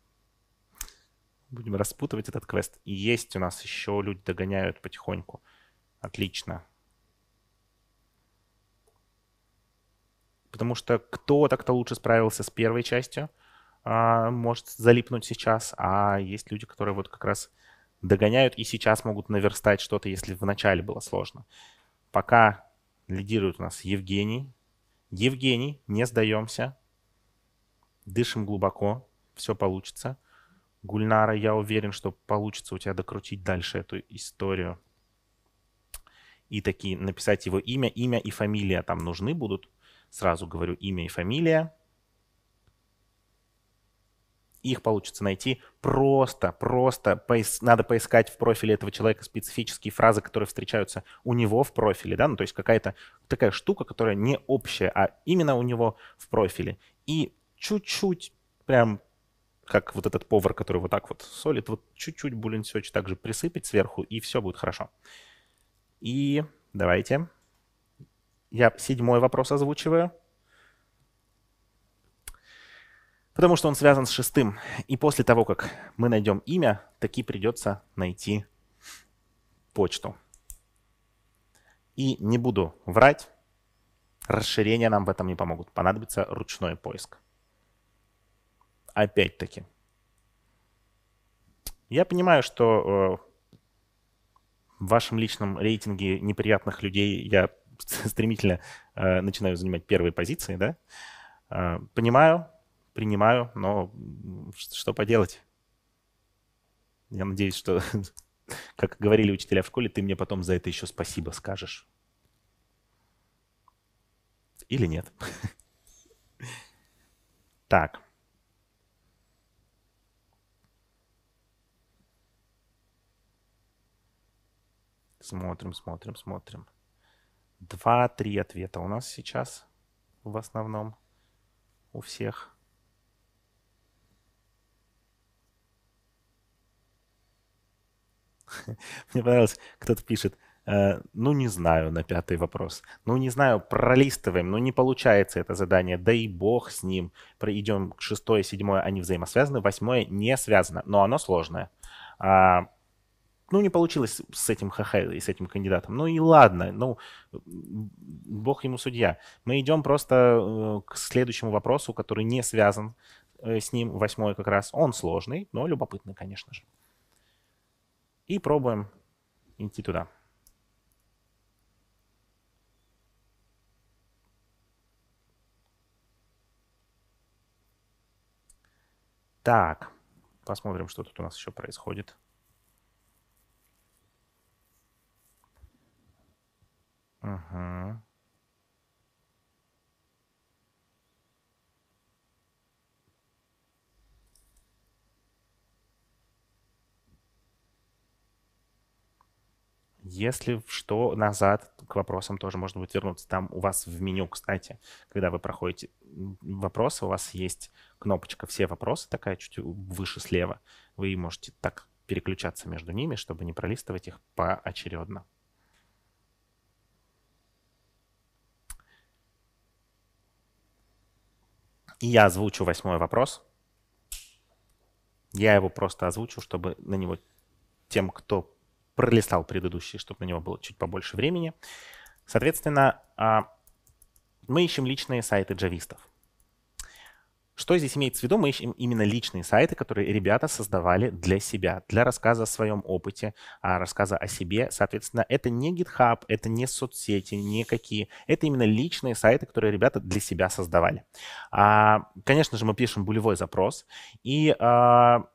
будем распутывать этот квест. И есть у нас еще люди догоняют потихоньку. Отлично. Потому что кто-то, так лучше справился с первой частью, а, может залипнуть сейчас, а есть люди, которые вот как раз догоняют и сейчас могут наверстать что-то, если в начале было сложно. Пока лидирует у нас Евгений. Евгений, не сдаемся. Дышим глубоко, все получится. Гульнара, я уверен, что получится у тебя докрутить дальше эту историю. И такие написать его имя, имя и фамилия там нужны будут. Сразу говорю имя и фамилия. Их получится найти просто, просто поис- надо поискать в профиле этого человека специфические фразы, которые встречаются у него в профиле, да, ну то есть какая-то такая штука, которая не общая, а именно у него в профиле. И чуть-чуть прям как вот этот повар, который вот так вот солит, вот чуть-чуть так же присыпать сверху, и все будет хорошо. И давайте. Я седьмой вопрос озвучиваю. Потому что он связан с шестым. И после того, как мы найдем имя, таки придется найти почту. И не буду врать, расширения нам в этом не помогут. Понадобится ручной поиск опять-таки. Я понимаю, что э, в вашем личном рейтинге неприятных людей я стремительно э, начинаю занимать первые позиции, да? Э, понимаю, принимаю, но что поделать? Я надеюсь, что, как говорили учителя в школе, ты мне потом за это еще спасибо скажешь. Или нет? Так. Смотрим, смотрим, смотрим. Два-три ответа у нас сейчас в основном у всех. Мне понравилось, кто-то пишет, э, ну, не знаю на пятый вопрос. Ну, не знаю, пролистываем, ну, не получается это задание, да и бог с ним. Пройдем к шестое, седьмое, они взаимосвязаны, восьмое не связано, но оно сложное. А, ну, не получилось с этим ХХ и с этим кандидатом. Ну и ладно, ну, бог ему судья. Мы идем просто э, к следующему вопросу, который не связан э, с ним, восьмой как раз. Он сложный, но любопытный, конечно же. И пробуем идти туда. Так, посмотрим, что тут у нас еще происходит. Ага. Если что, назад к вопросам тоже можно будет вернуться. Там у вас в меню, кстати, когда вы проходите вопросы, у вас есть кнопочка «Все вопросы», такая чуть выше слева. Вы можете так переключаться между ними, чтобы не пролистывать их поочередно. И я озвучу восьмой вопрос. Я его просто озвучу, чтобы на него тем, кто пролистал предыдущий, чтобы на него было чуть побольше времени. Соответственно, а, мы ищем личные сайты джавистов. Что здесь имеется в виду? Мы ищем именно личные сайты, которые ребята создавали для себя, для рассказа о своем опыте, а, рассказа о себе. Соответственно, это не GitHub, это не соцсети, никакие. Это именно личные сайты, которые ребята для себя создавали. А, конечно же, мы пишем булевой запрос. И а,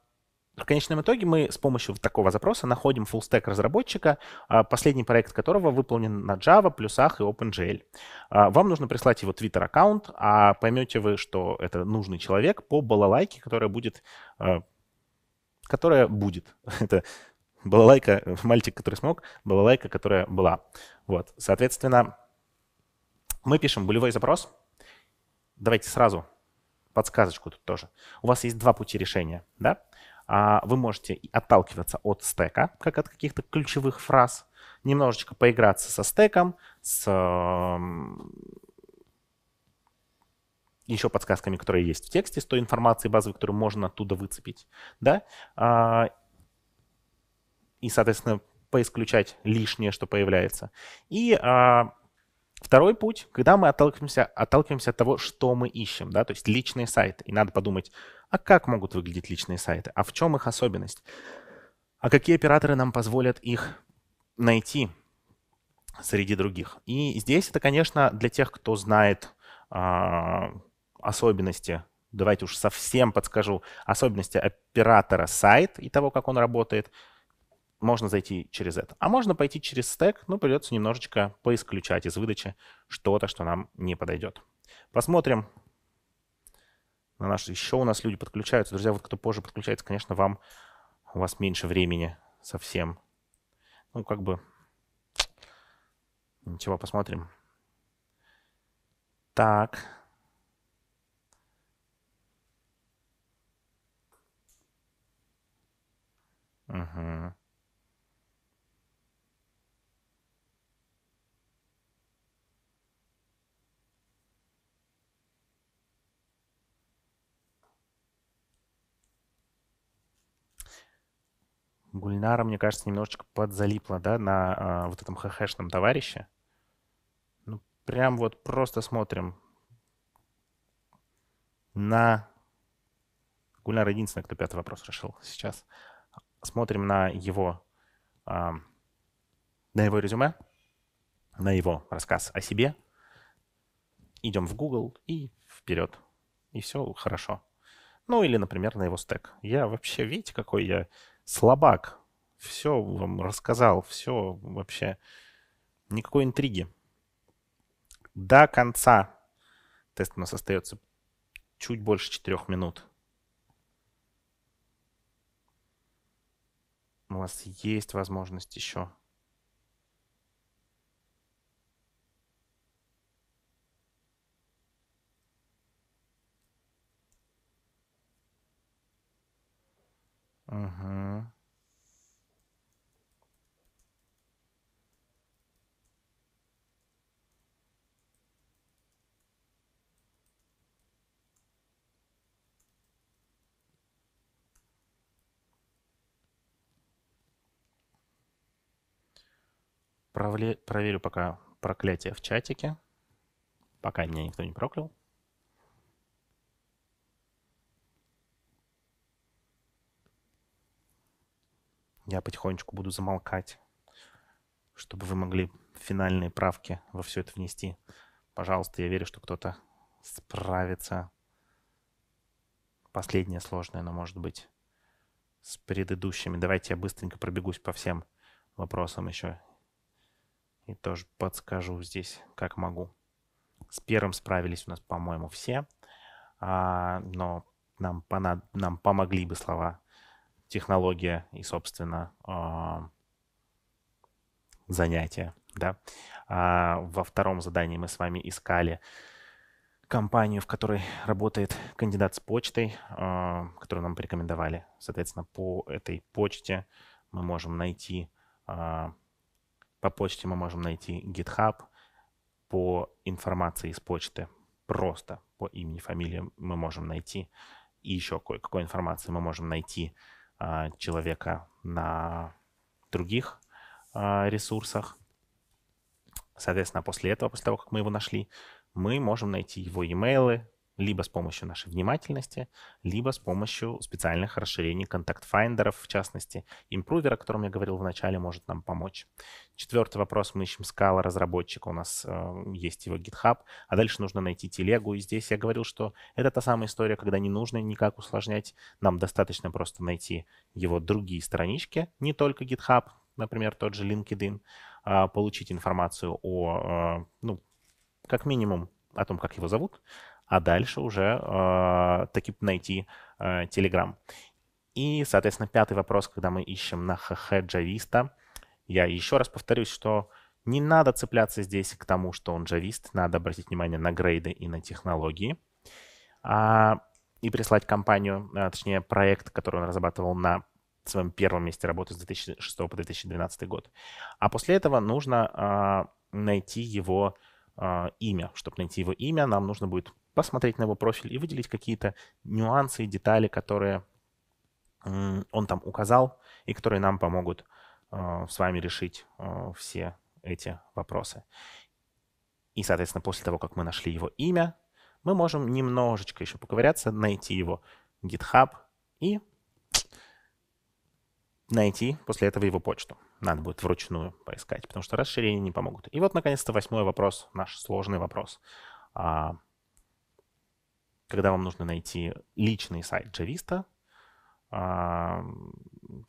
в конечном итоге мы с помощью такого запроса находим full stack разработчика, а, последний проект которого выполнен на Java, плюсах и OpenGL. А, вам нужно прислать его Twitter аккаунт, а поймете вы, что это нужный человек по балалайке, которая будет... А, которая будет. Это балалайка, мальчик, который смог, балалайка, которая была. Вот, соответственно, мы пишем болевой запрос. Давайте сразу подсказочку тут тоже. У вас есть два пути решения, да? А, вы можете отталкиваться от стека, как от каких-то ключевых фраз, немножечко поиграться со стеком, с эм, еще подсказками, которые есть в тексте, с той информацией базовой, которую можно оттуда выцепить. Да? А, и, соответственно, поисключать лишнее, что появляется. И а, Второй путь, когда мы отталкиваемся, отталкиваемся от того, что мы ищем, да, то есть личные сайты. И надо подумать, а как могут выглядеть личные сайты, а в чем их особенность, а какие операторы нам позволят их найти среди других. И здесь это, конечно, для тех, кто знает э, особенности, давайте уж совсем подскажу, особенности оператора сайт и того, как он работает – можно зайти через это. А можно пойти через стек, но придется немножечко поисключать из выдачи что-то, что нам не подойдет. Посмотрим. На наш... Еще у нас люди подключаются. Друзья, вот кто позже подключается, конечно, вам у вас меньше времени совсем. Ну, как бы... Ничего, посмотрим. Так. Угу. Гульнара, мне кажется, немножечко подзалипла, да, на э, вот этом хэхэшном товарище. Ну, прям вот просто смотрим на... Гульнара единственный, кто пятый вопрос решил сейчас. Смотрим на его, э, на его резюме, на его рассказ о себе. Идем в Google и вперед. И все хорошо. Ну или, например, на его стек. Я вообще, видите, какой я слабак. Все вам рассказал, все вообще. Никакой интриги. До конца тест у нас остается чуть больше четырех минут. У вас есть возможность еще Угу. Провле... Проверю пока проклятие в чатике. Пока меня никто не проклял. я потихонечку буду замолкать, чтобы вы могли финальные правки во все это внести. Пожалуйста, я верю, что кто-то справится. Последнее сложное, но может быть с предыдущими. Давайте я быстренько пробегусь по всем вопросам еще. И тоже подскажу здесь, как могу. С первым справились у нас, по-моему, все. А, но нам, понад... нам помогли бы слова технология и, собственно, а, занятие. Да? А, во втором задании мы с вами искали компанию, в которой работает кандидат с почтой, а, которую нам порекомендовали. Соответственно, по этой почте мы можем найти, по почте мы можем найти GitHub, по информации из почты просто по имени, фамилии мы можем найти, и еще кое-какой информации мы можем найти а, человека на других а, ресурсах. Соответственно, после этого, после того, как мы его нашли, мы можем найти его имейлы, либо с помощью нашей внимательности, либо с помощью специальных расширений контакт-файндеров, в частности, импрувер, о котором я говорил в начале, может нам помочь. Четвертый вопрос, мы ищем скала разработчика, у нас э, есть его GitHub, а дальше нужно найти телегу, и здесь я говорил, что это та самая история, когда не нужно никак усложнять, нам достаточно просто найти его другие странички, не только GitHub, например, тот же LinkedIn, э, получить информацию о, э, ну, как минимум, о том, как его зовут, а дальше уже э, таки найти э, Telegram. И, соответственно, пятый вопрос, когда мы ищем на хх джависта, я еще раз повторюсь, что не надо цепляться здесь к тому, что он джавист, надо обратить внимание на грейды и на технологии. А, и прислать компанию, а, точнее проект, который он разрабатывал на своем первом месте работы с 2006 по 2012 год. А после этого нужно а, найти его а, имя. Чтобы найти его имя, нам нужно будет посмотреть на его профиль и выделить какие-то нюансы и детали, которые он там указал и которые нам помогут а, с вами решить а, все эти вопросы. И, соответственно, после того, как мы нашли его имя, мы можем немножечко еще поковыряться, найти его GitHub и найти после этого его почту. Надо будет вручную поискать, потому что расширения не помогут. И вот, наконец-то, восьмой вопрос, наш сложный вопрос. А, когда вам нужно найти личный сайт джависта,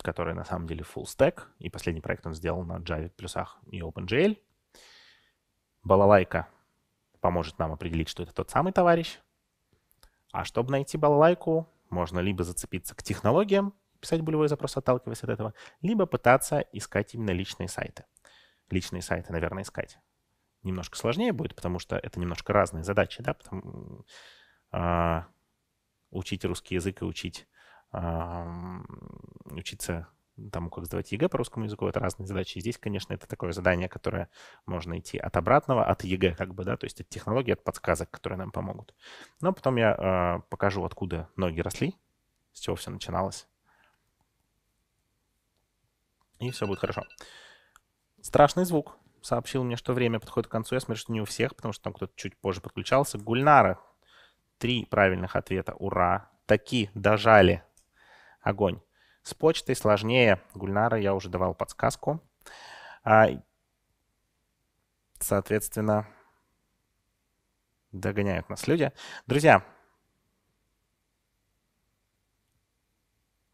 который на самом деле full stack, и последний проект он сделал на Java плюсах и OpenGL. Балалайка поможет нам определить, что это тот самый товарищ. А чтобы найти балалайку, можно либо зацепиться к технологиям, писать булевой запрос, отталкиваясь от этого, либо пытаться искать именно личные сайты. Личные сайты, наверное, искать. Немножко сложнее будет, потому что это немножко разные задачи, да, потому, а, учить русский язык и учить, а, учиться тому, как сдавать ЕГЭ по русскому языку, это разные задачи. Здесь, конечно, это такое задание, которое можно идти от обратного, от ЕГЭ, как бы, да, то есть от технологий, от подсказок, которые нам помогут. Но потом я э, покажу, откуда ноги росли, с чего все начиналось и все будет хорошо. Страшный звук. Сообщил мне, что время подходит к концу. Я смотрю, что не у всех, потому что там кто-то чуть позже подключался. Гульнара. Три правильных ответа. Ура. Таки дожали. Огонь. С почтой сложнее. Гульнара, я уже давал подсказку. А, соответственно, догоняют нас люди. Друзья,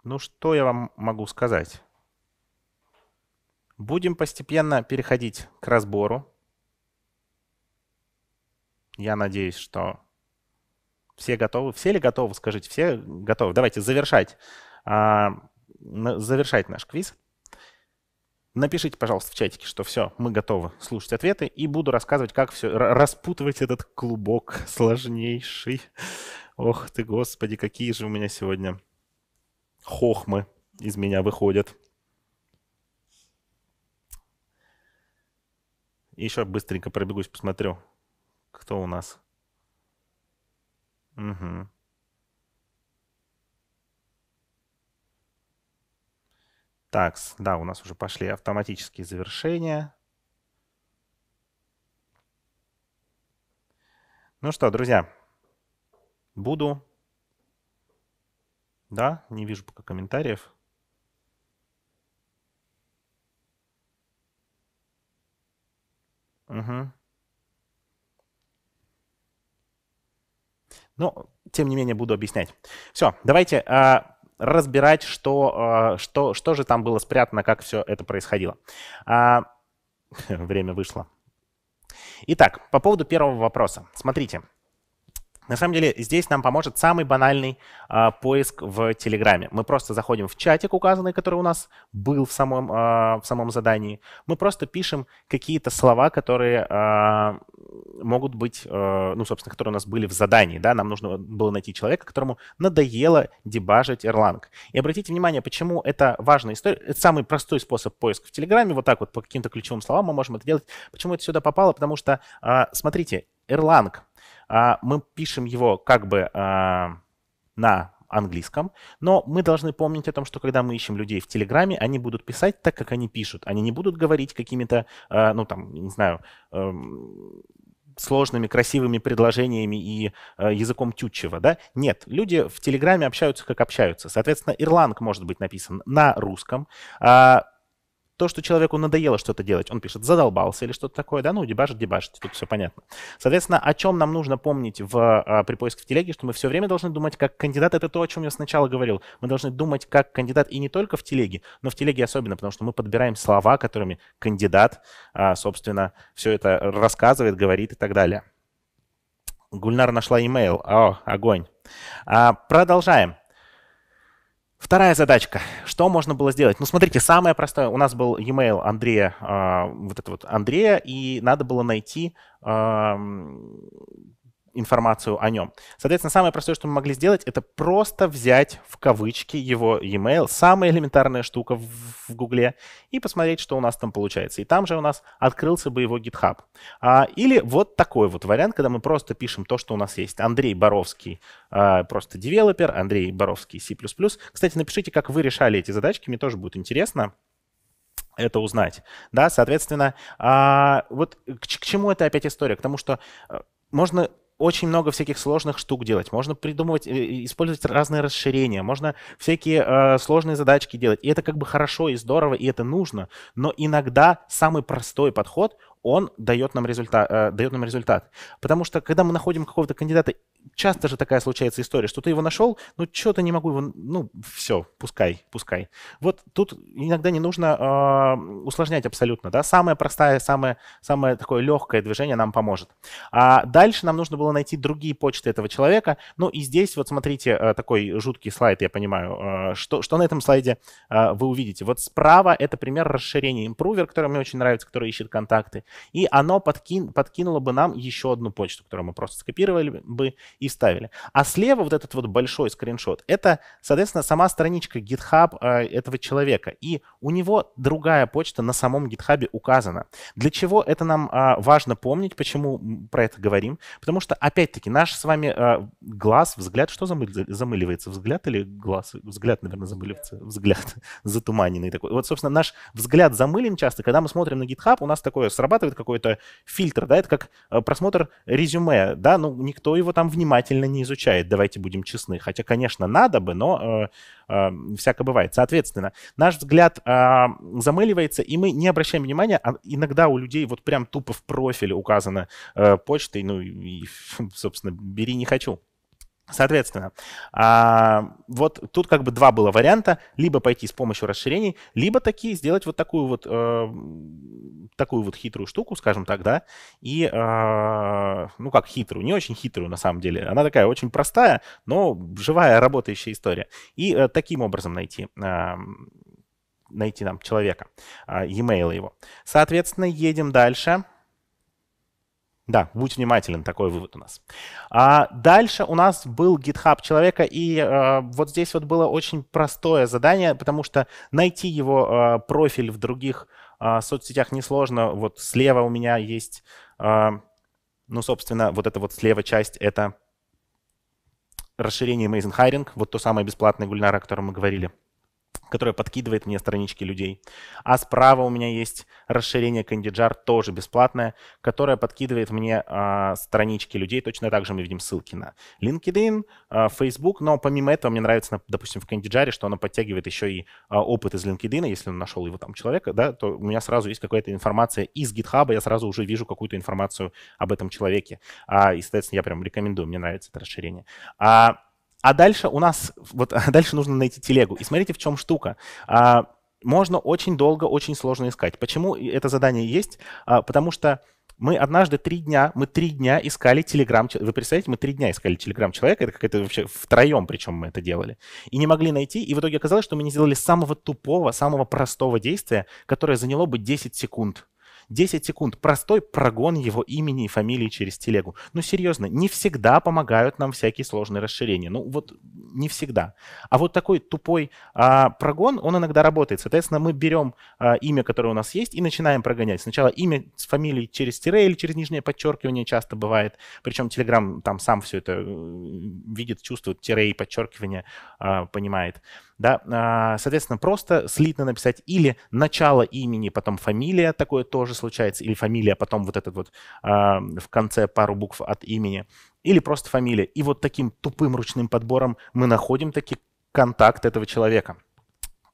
ну что я вам могу сказать? Будем постепенно переходить к разбору. Я надеюсь, что все готовы. Все ли готовы? Скажите, все готовы? Давайте завершать, а, завершать наш квиз. Напишите, пожалуйста, в чатике, что все, мы готовы слушать ответы и буду рассказывать, как все распутывать этот клубок сложнейший. Ох ты, господи, какие же у меня сегодня хохмы из меня выходят. Еще быстренько пробегусь, посмотрю, кто у нас. Угу. Так, да, у нас уже пошли автоматические завершения. Ну что, друзья, буду. Да, не вижу пока комментариев. Угу. Ну, тем не менее, буду объяснять. Все, давайте а, разбирать, что, а, что, что же там было спрятано, как все это происходило. А, время вышло. Итак, по поводу первого вопроса. Смотрите. На самом деле здесь нам поможет самый банальный э, поиск в Телеграме. Мы просто заходим в чатик указанный, который у нас был в самом, э, в самом задании. Мы просто пишем какие-то слова, которые э, могут быть, э, ну, собственно, которые у нас были в задании. Да? Нам нужно было найти человека, которому надоело дебажить Erlang. И обратите внимание, почему это важная история. Это самый простой способ поиска в Телеграме. Вот так вот по каким-то ключевым словам мы можем это делать. Почему это сюда попало? Потому что, э, смотрите, Erlang — а, мы пишем его как бы а, на английском, но мы должны помнить о том, что когда мы ищем людей в Телеграме, они будут писать так, как они пишут. Они не будут говорить какими-то, а, ну там, не знаю, эм, сложными, красивыми предложениями и э, языком тютчева, да? Нет, люди в Телеграме общаются, как общаются. Соответственно, Ирланг может быть написан на русском, то, что человеку надоело что-то делать, он пишет «задолбался» или что-то такое, да, ну, дебажит, дебажит, тут все понятно. Соответственно, о чем нам нужно помнить в, а, при поиске в телеге, что мы все время должны думать как кандидат, это то, о чем я сначала говорил, мы должны думать как кандидат и не только в телеге, но в телеге особенно, потому что мы подбираем слова, которыми кандидат, а, собственно, все это рассказывает, говорит и так далее. Гульнар нашла имейл. О, огонь. А, продолжаем. Вторая задачка. Что можно было сделать? Ну, смотрите, самое простое. У нас был e-mail Андрея, э, вот это вот Андрея, и надо было найти э, информацию о нем. Соответственно, самое простое, что мы могли сделать, это просто взять в кавычки его e-mail, самая элементарная штука в, в Гугле, и посмотреть, что у нас там получается. И там же у нас открылся бы его GitHub. А, или вот такой вот вариант, когда мы просто пишем то, что у нас есть. Андрей Боровский а, просто девелопер, Андрей Боровский C++. Кстати, напишите, как вы решали эти задачки, мне тоже будет интересно это узнать. Да, соответственно, а, вот к, к чему это опять история? К тому, что э, можно очень много всяких сложных штук делать. Можно придумывать, э, использовать разные расширения, можно всякие э, сложные задачки делать. И это как бы хорошо и здорово, и это нужно. Но иногда самый простой подход, он дает нам, результат, э, дает нам результат. Потому что, когда мы находим какого-то кандидата, часто же такая случается история, что ты его нашел, ну, что-то не могу его, ну, все, пускай, пускай. Вот тут иногда не нужно э, усложнять абсолютно, да, самое простое, самое, самое такое легкое движение нам поможет. А дальше нам нужно было найти другие почты этого человека, ну, и здесь вот смотрите э, такой жуткий слайд, я понимаю, э, что, что на этом слайде э, вы увидите. Вот справа это пример расширения импровер, который мне очень нравится, который ищет контакты. И оно подкин, подкинуло бы нам еще одну почту, которую мы просто скопировали бы и вставили. А слева вот этот вот большой скриншот, это, соответственно, сама страничка GitHub э, этого человека. И у него другая почта на самом GitHub указана. Для чего это нам э, важно помнить, почему про это говорим? Потому что, опять-таки, наш с вами э, глаз, взгляд, что замы- замыливается? Взгляд или глаз? Взгляд, наверное, замыливается. Взгляд затуманенный такой. Вот, собственно, наш взгляд замылен часто. Когда мы смотрим на GitHub, у нас такое срабатывает срабатывает какой-то фильтр, да, это как э, просмотр резюме, да, ну, никто его там внимательно не изучает, давайте будем честны. Хотя, конечно, надо бы, но э, э, всяко бывает. Соответственно, наш взгляд э, замыливается, и мы не обращаем внимания, а иногда у людей вот прям тупо в профиле указано э, почтой, ну, и, собственно, бери не хочу. Соответственно, а, вот тут как бы два было варианта. Либо пойти с помощью расширений, либо такие сделать вот такую вот, э, такую вот хитрую штуку, скажем так, да. И, э, ну как хитрую, не очень хитрую на самом деле. Она такая очень простая, но живая, работающая история. И э, таким образом найти найти нам человека, e-mail его. Соответственно, едем дальше. Да, будь внимателен, такой вывод у нас. А дальше у нас был GitHub человека, и э, вот здесь вот было очень простое задание, потому что найти его э, профиль в других э, соцсетях несложно. Вот слева у меня есть, э, ну, собственно, вот эта вот слева часть — это расширение Amazing Hiring, вот то самое бесплатное, Гульнара, о котором мы говорили которая подкидывает мне странички людей. А справа у меня есть расширение CandyJar, тоже бесплатное, которое подкидывает мне э, странички людей. Точно так же мы видим ссылки на LinkedIn, э, Facebook. Но помимо этого мне нравится, допустим, в CandyJar, что оно подтягивает еще и э, опыт из LinkedIn. Если он нашел его там человека, да, то у меня сразу есть какая-то информация из GitHub, я сразу уже вижу какую-то информацию об этом человеке. А, и, соответственно, я прям рекомендую, мне нравится это расширение. А а дальше у нас, вот дальше нужно найти телегу. И смотрите, в чем штука. А, можно очень долго, очень сложно искать. Почему это задание есть? А, потому что мы однажды три дня, мы три дня искали телеграм, вы представляете, мы три дня искали телеграм человека, это как это вообще втроем причем мы это делали, и не могли найти, и в итоге оказалось, что мы не сделали самого тупого, самого простого действия, которое заняло бы 10 секунд. 10 секунд. Простой прогон его имени и фамилии через телегу. Ну, серьезно, не всегда помогают нам всякие сложные расширения. Ну, вот не всегда. А вот такой тупой а, прогон, он иногда работает. Соответственно, мы берем а, имя, которое у нас есть, и начинаем прогонять. Сначала имя с фамилией через тире или через нижнее подчеркивание часто бывает. Причем Telegram там сам все это э, видит, чувствует, тире и подчеркивание а, понимает. Да? А, соответственно, просто слитно написать или начало имени, потом фамилия, такое тоже случается, или фамилия, потом вот этот вот а, в конце пару букв от имени, или просто фамилия. И вот таким тупым ручным подбором мы находим таки контакт этого человека.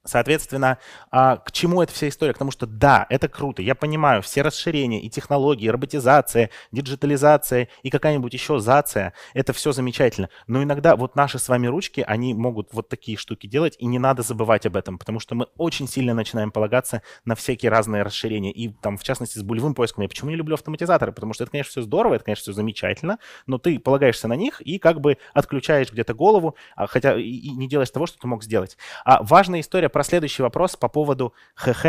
Соответственно, а, к чему эта вся история? К тому, что да, это круто, я понимаю, все расширения и технологии, и роботизация, диджитализация и какая-нибудь еще зация, это все замечательно. Но иногда вот наши с вами ручки, они могут вот такие штуки делать, и не надо забывать об этом, потому что мы очень сильно начинаем полагаться на всякие разные расширения. И там, в частности, с булевым поиском. Я почему не люблю автоматизаторы? Потому что это, конечно, все здорово, это, конечно, все замечательно, но ты полагаешься на них и как бы отключаешь где-то голову, а, хотя и не делаешь того, что ты мог сделать. А важная история про следующий вопрос по поводу ХХ.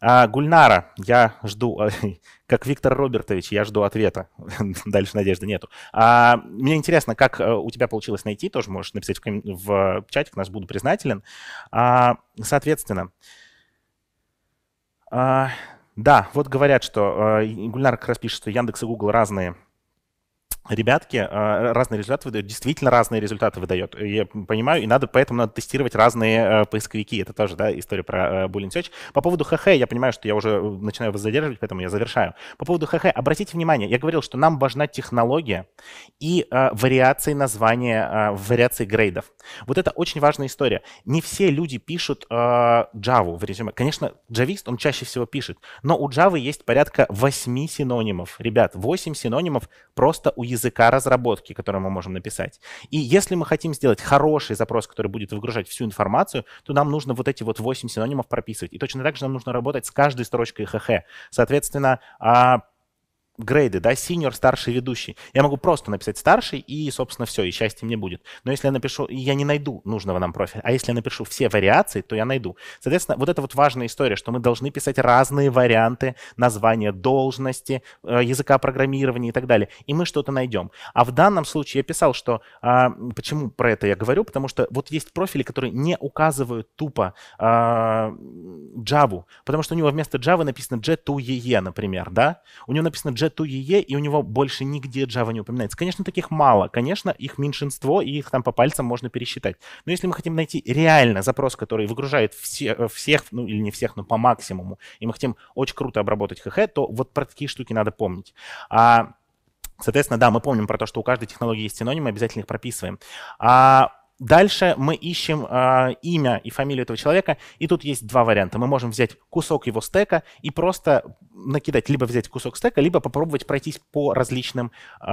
А, Гульнара, я жду, как Виктор Робертович, я жду ответа. Дальше надежды нету. А, мне интересно, как э, у тебя получилось найти, тоже можешь написать в, в чатик, наш буду признателен. А, соответственно, а, да, вот говорят, что э, Гульнара как раз пишет, что Яндекс и Google разные ребятки э, разные результаты выдают, действительно разные результаты выдает. Я понимаю, и надо, поэтому надо тестировать разные э, поисковики. Это тоже да, история про э, Boolean Search. По поводу ХХ, я понимаю, что я уже начинаю вас задерживать, поэтому я завершаю. По поводу ХХ, обратите внимание, я говорил, что нам важна технология и э, вариации названия, э, вариации грейдов. Вот это очень важная история. Не все люди пишут э, Java в резюме. Конечно, джавист, он чаще всего пишет, но у Java есть порядка 8 синонимов. Ребят, 8 синонимов просто у языка разработки, который мы можем написать. И если мы хотим сделать хороший запрос, который будет выгружать всю информацию, то нам нужно вот эти вот 8 синонимов прописывать. И точно так же нам нужно работать с каждой строчкой ХХ. Соответственно, а, грейды, да, senior, старший ведущий. Я могу просто написать старший, и, собственно, все, и счастья мне будет. Но если я напишу, я не найду нужного нам профиля, а если я напишу все вариации, то я найду. Соответственно, вот это вот важная история, что мы должны писать разные варианты названия должности, э, языка программирования и так далее, и мы что-то найдем. А в данном случае я писал, что, а, почему про это я говорю, потому что вот есть профили, которые не указывают тупо а, Java, потому что у него вместо Java написано J2EE, e, например, да, у него написано J JetUE, и у него больше нигде Java не упоминается. Конечно, таких мало, конечно, их меньшинство, и их там по пальцам можно пересчитать. Но если мы хотим найти реально запрос, который выгружает все, всех, ну или не всех, но по максимуму, и мы хотим очень круто обработать ХХ, то вот про такие штуки надо помнить. А Соответственно, да, мы помним про то, что у каждой технологии есть синонимы, обязательно их прописываем. А Дальше мы ищем э, имя и фамилию этого человека, и тут есть два варианта. Мы можем взять кусок его стека и просто накидать, либо взять кусок стека, либо попробовать пройтись по различным э,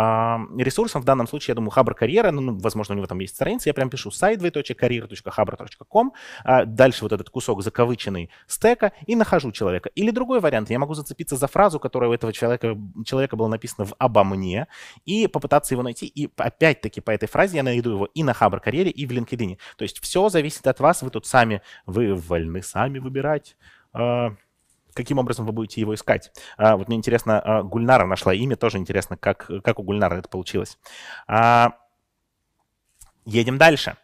ресурсам. В данном случае, я думаю, Хабр Карьера, ну, ну, возможно, у него там есть страница, я прям пишу site.career.habr.com, э, а, дальше вот этот кусок закавыченный стека, и нахожу человека. Или другой вариант, я могу зацепиться за фразу, которая у этого человека, человека была написана в «обо мне», и попытаться его найти, и опять-таки по этой фразе я найду его и на Хабр Карьере, и в LinkedIn. То есть все зависит от вас, вы тут сами, вы вольны сами выбирать, а, каким образом вы будете его искать. А, вот мне интересно, а, Гульнара нашла имя, тоже интересно, как, как у Гульнара это получилось. Едем дальше.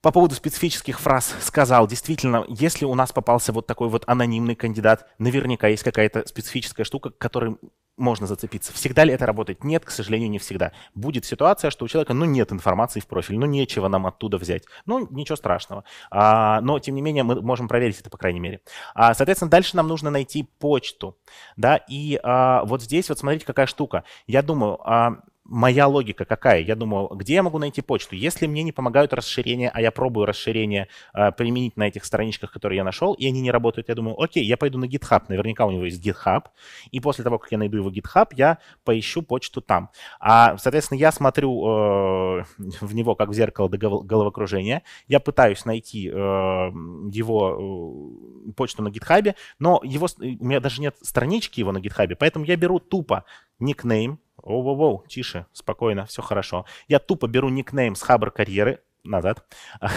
По поводу специфических фраз сказал, действительно, если у нас попался вот такой вот анонимный кандидат, наверняка есть какая-то специфическая штука, которой можно зацепиться. Всегда ли это работает? Нет, к сожалению, не всегда. Будет ситуация, что у человека, ну, нет информации в профиль, ну, нечего нам оттуда взять. Ну, ничего страшного. А, но, тем не менее, мы можем проверить это, по крайней мере. А, соответственно, дальше нам нужно найти почту, да, и а, вот здесь вот смотрите, какая штука. Я думаю, а, моя логика какая? Я думаю, где я могу найти почту? Если мне не помогают расширения, а я пробую расширение э, применить на этих страничках, которые я нашел, и они не работают, я думаю, окей, я пойду на GitHub, наверняка у него есть GitHub, и после того, как я найду его GitHub, я поищу почту там. А, соответственно, я смотрю э, в него как в зеркало до головокружения, я пытаюсь найти э, его э, почту на GitHub, но его, у меня даже нет странички его на GitHub, поэтому я беру тупо никнейм, Оу-оу-оу, тише, спокойно, все хорошо. Я тупо беру никнейм с хабр карьеры, назад,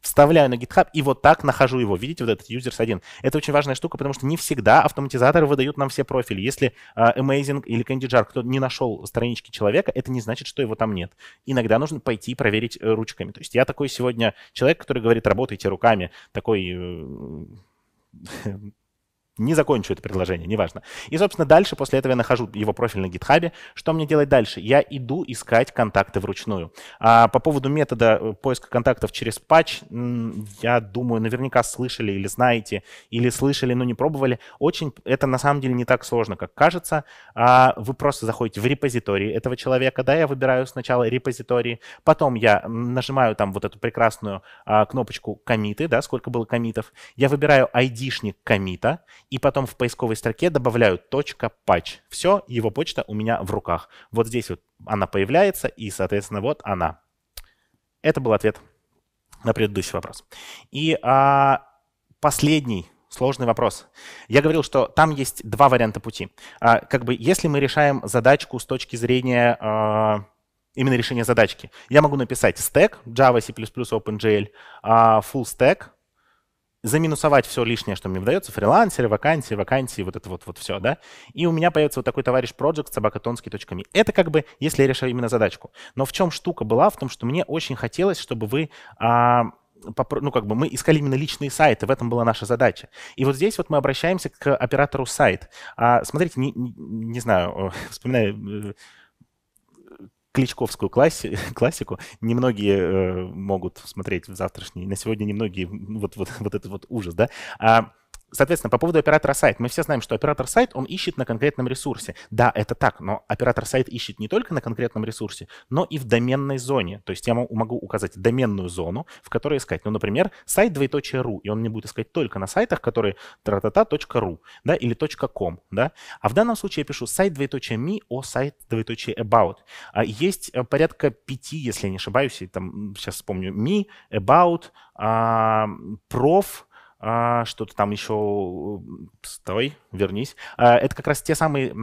вставляю на GitHub и вот так нахожу его. Видите, вот этот users 1. Это очень важная штука, потому что не всегда автоматизаторы выдают нам все профили. Если uh, Amazing или CandyJar кто не нашел странички человека, это не значит, что его там нет. Иногда нужно пойти проверить uh, ручками. То есть я такой сегодня человек, который говорит, работайте руками, такой uh, не закончу это предложение, неважно. И, собственно, дальше, после этого я нахожу его профиль на GitHub. Что мне делать дальше? Я иду искать контакты вручную. А по поводу метода э, поиска контактов через патч, я думаю, наверняка слышали или знаете, или слышали, но не пробовали. Очень, это на самом деле не так сложно, как кажется. А вы просто заходите в репозитории этого человека, да, я выбираю сначала репозитории, потом я нажимаю там вот эту прекрасную а, кнопочку комиты, да, сколько было комитов, я выбираю айдишник комита, и потом в поисковой строке добавляю .patch. Все, его почта у меня в руках. Вот здесь вот она появляется, и, соответственно, вот она. Это был ответ на предыдущий вопрос. И а, последний сложный вопрос. Я говорил, что там есть два варианта пути. А, как бы, если мы решаем задачку с точки зрения а, именно решения задачки, я могу написать стек Java, C++, OpenGL, а, full stack заминусовать все лишнее, что мне выдается, фрилансеры, вакансии, вакансии, вот это вот, вот все, да, и у меня появится вот такой товарищ project собакатонский.ми. Это как бы, если я решаю именно задачку. Но в чем штука была? В том, что мне очень хотелось, чтобы вы а, ну, как бы мы искали именно личные сайты, в этом была наша задача. И вот здесь вот мы обращаемся к оператору сайт. А, смотрите, не, не, не знаю, вспоминаю э, кличковскую класси- классику. Немногие э, могут смотреть в завтрашний, на сегодня немногие, вот, вот, вот этот вот ужас, да. А Соответственно, по поводу оператора сайт. Мы все знаем, что оператор сайт, он ищет на конкретном ресурсе. Да, это так, но оператор сайт ищет не только на конкретном ресурсе, но и в доменной зоне. То есть я могу указать доменную зону, в которой искать. Ну, например, сайт двоеточие .ру, и он мне будет искать только на сайтах, которые тра-та-та.ру, да, или .com, да. А в данном случае я пишу сайт двоеточие .me о сайт двоеточие .about. А Есть э, порядка пяти, если я не ошибаюсь, и там сейчас вспомню, me, about, а, проф, а, что-то там еще... Стой, вернись. А, это как раз те самые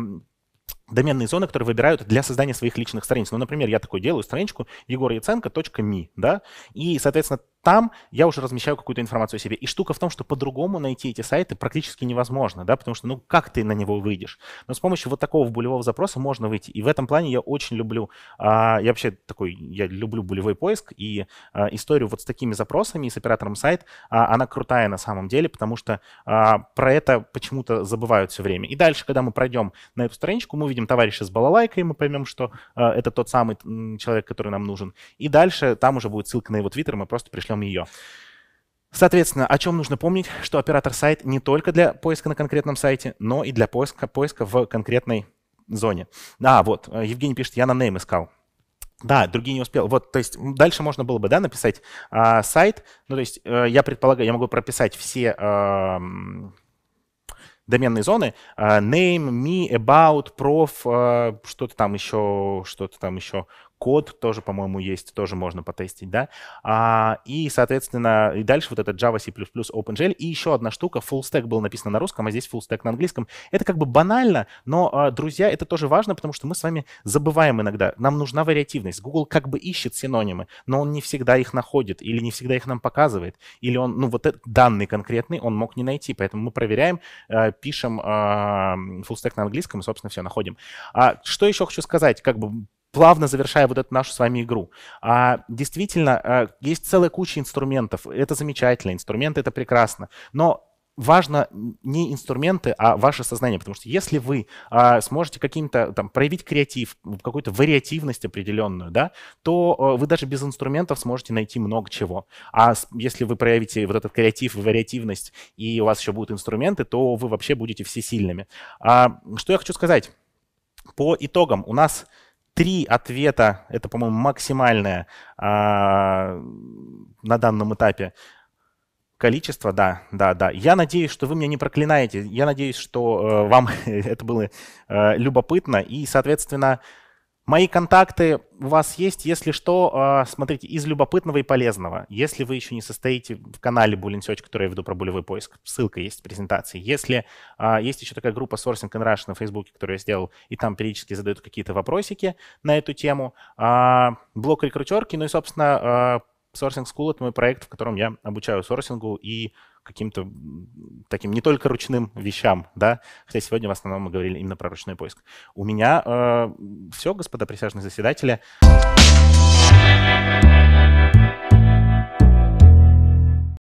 доменные зоны, которые выбирают для создания своих личных страниц. Ну, например, я такой делаю страничку егоryacенко.me, да, и, соответственно, там я уже размещаю какую-то информацию о себе. И штука в том, что по-другому найти эти сайты практически невозможно, да, потому что, ну, как ты на него выйдешь? Но с помощью вот такого булевого запроса можно выйти. И в этом плане я очень люблю, а, я вообще такой, я люблю булевой поиск, и а, историю вот с такими запросами и с оператором сайт, а, она крутая на самом деле, потому что а, про это почему-то забывают все время. И дальше, когда мы пройдем на эту страничку, мы увидим товарища с балалайкой, и мы поймем, что а, это тот самый человек, который нам нужен. И дальше там уже будет ссылка на его твиттер, мы просто пришли начнем ее. Соответственно, о чем нужно помнить, что оператор сайт не только для поиска на конкретном сайте, но и для поиска, поиска в конкретной зоне. Да, вот, э, Евгений пишет, я на name искал. Да, другие не успел. Вот, то есть дальше можно было бы, да, написать э, сайт. Ну, то есть э, я предполагаю, я могу прописать все э, доменные зоны. Э, name, me, about, prof, э, что-то там еще, что-то там еще, код тоже, по-моему, есть, тоже можно потестить, да. А, и, соответственно, и дальше вот этот Java, C++, OpenGL. И еще одна штука, full stack был написан на русском, а здесь full stack на английском. Это как бы банально, но, а, друзья, это тоже важно, потому что мы с вами забываем иногда. Нам нужна вариативность. Google как бы ищет синонимы, но он не всегда их находит или не всегда их нам показывает. Или он, ну вот этот данный конкретный он мог не найти. Поэтому мы проверяем, а, пишем а, full stack на английском и, собственно, все находим. А что еще хочу сказать? Как бы плавно завершая вот эту нашу с вами игру. А, действительно, э, есть целая куча инструментов. Это замечательно, инструменты это прекрасно. Но важно не инструменты, а ваше сознание. Потому что если вы а, сможете каким-то там проявить креатив, какую-то вариативность определенную, да, то а, вы даже без инструментов сможете найти много чего. А если вы проявите вот этот креатив и вариативность, и у вас еще будут инструменты, то вы вообще будете всесильными. А, что я хочу сказать? По итогам у нас Три ответа, это, по-моему, максимальное а, на данном этапе количество, да, да, да. Я надеюсь, что вы меня не проклинаете. Я надеюсь, что э, вам это было э, любопытно. И, соответственно, Мои контакты у вас есть. Если что, а, смотрите, из любопытного и полезного. Если вы еще не состоите в канале Bullying Search, который я веду про болевой поиск, ссылка есть в презентации. Если а, есть еще такая группа Sourcing and Rush на Фейсбуке, которую я сделал, и там периодически задают какие-то вопросики на эту тему. А, Блок рекрутерки, ну и, собственно, Sourcing School — это мой проект, в котором я обучаю сорсингу и каким-то таким не только ручным вещам, да, хотя сегодня в основном мы говорили именно про ручной поиск. У меня э, все, господа присяжные заседатели.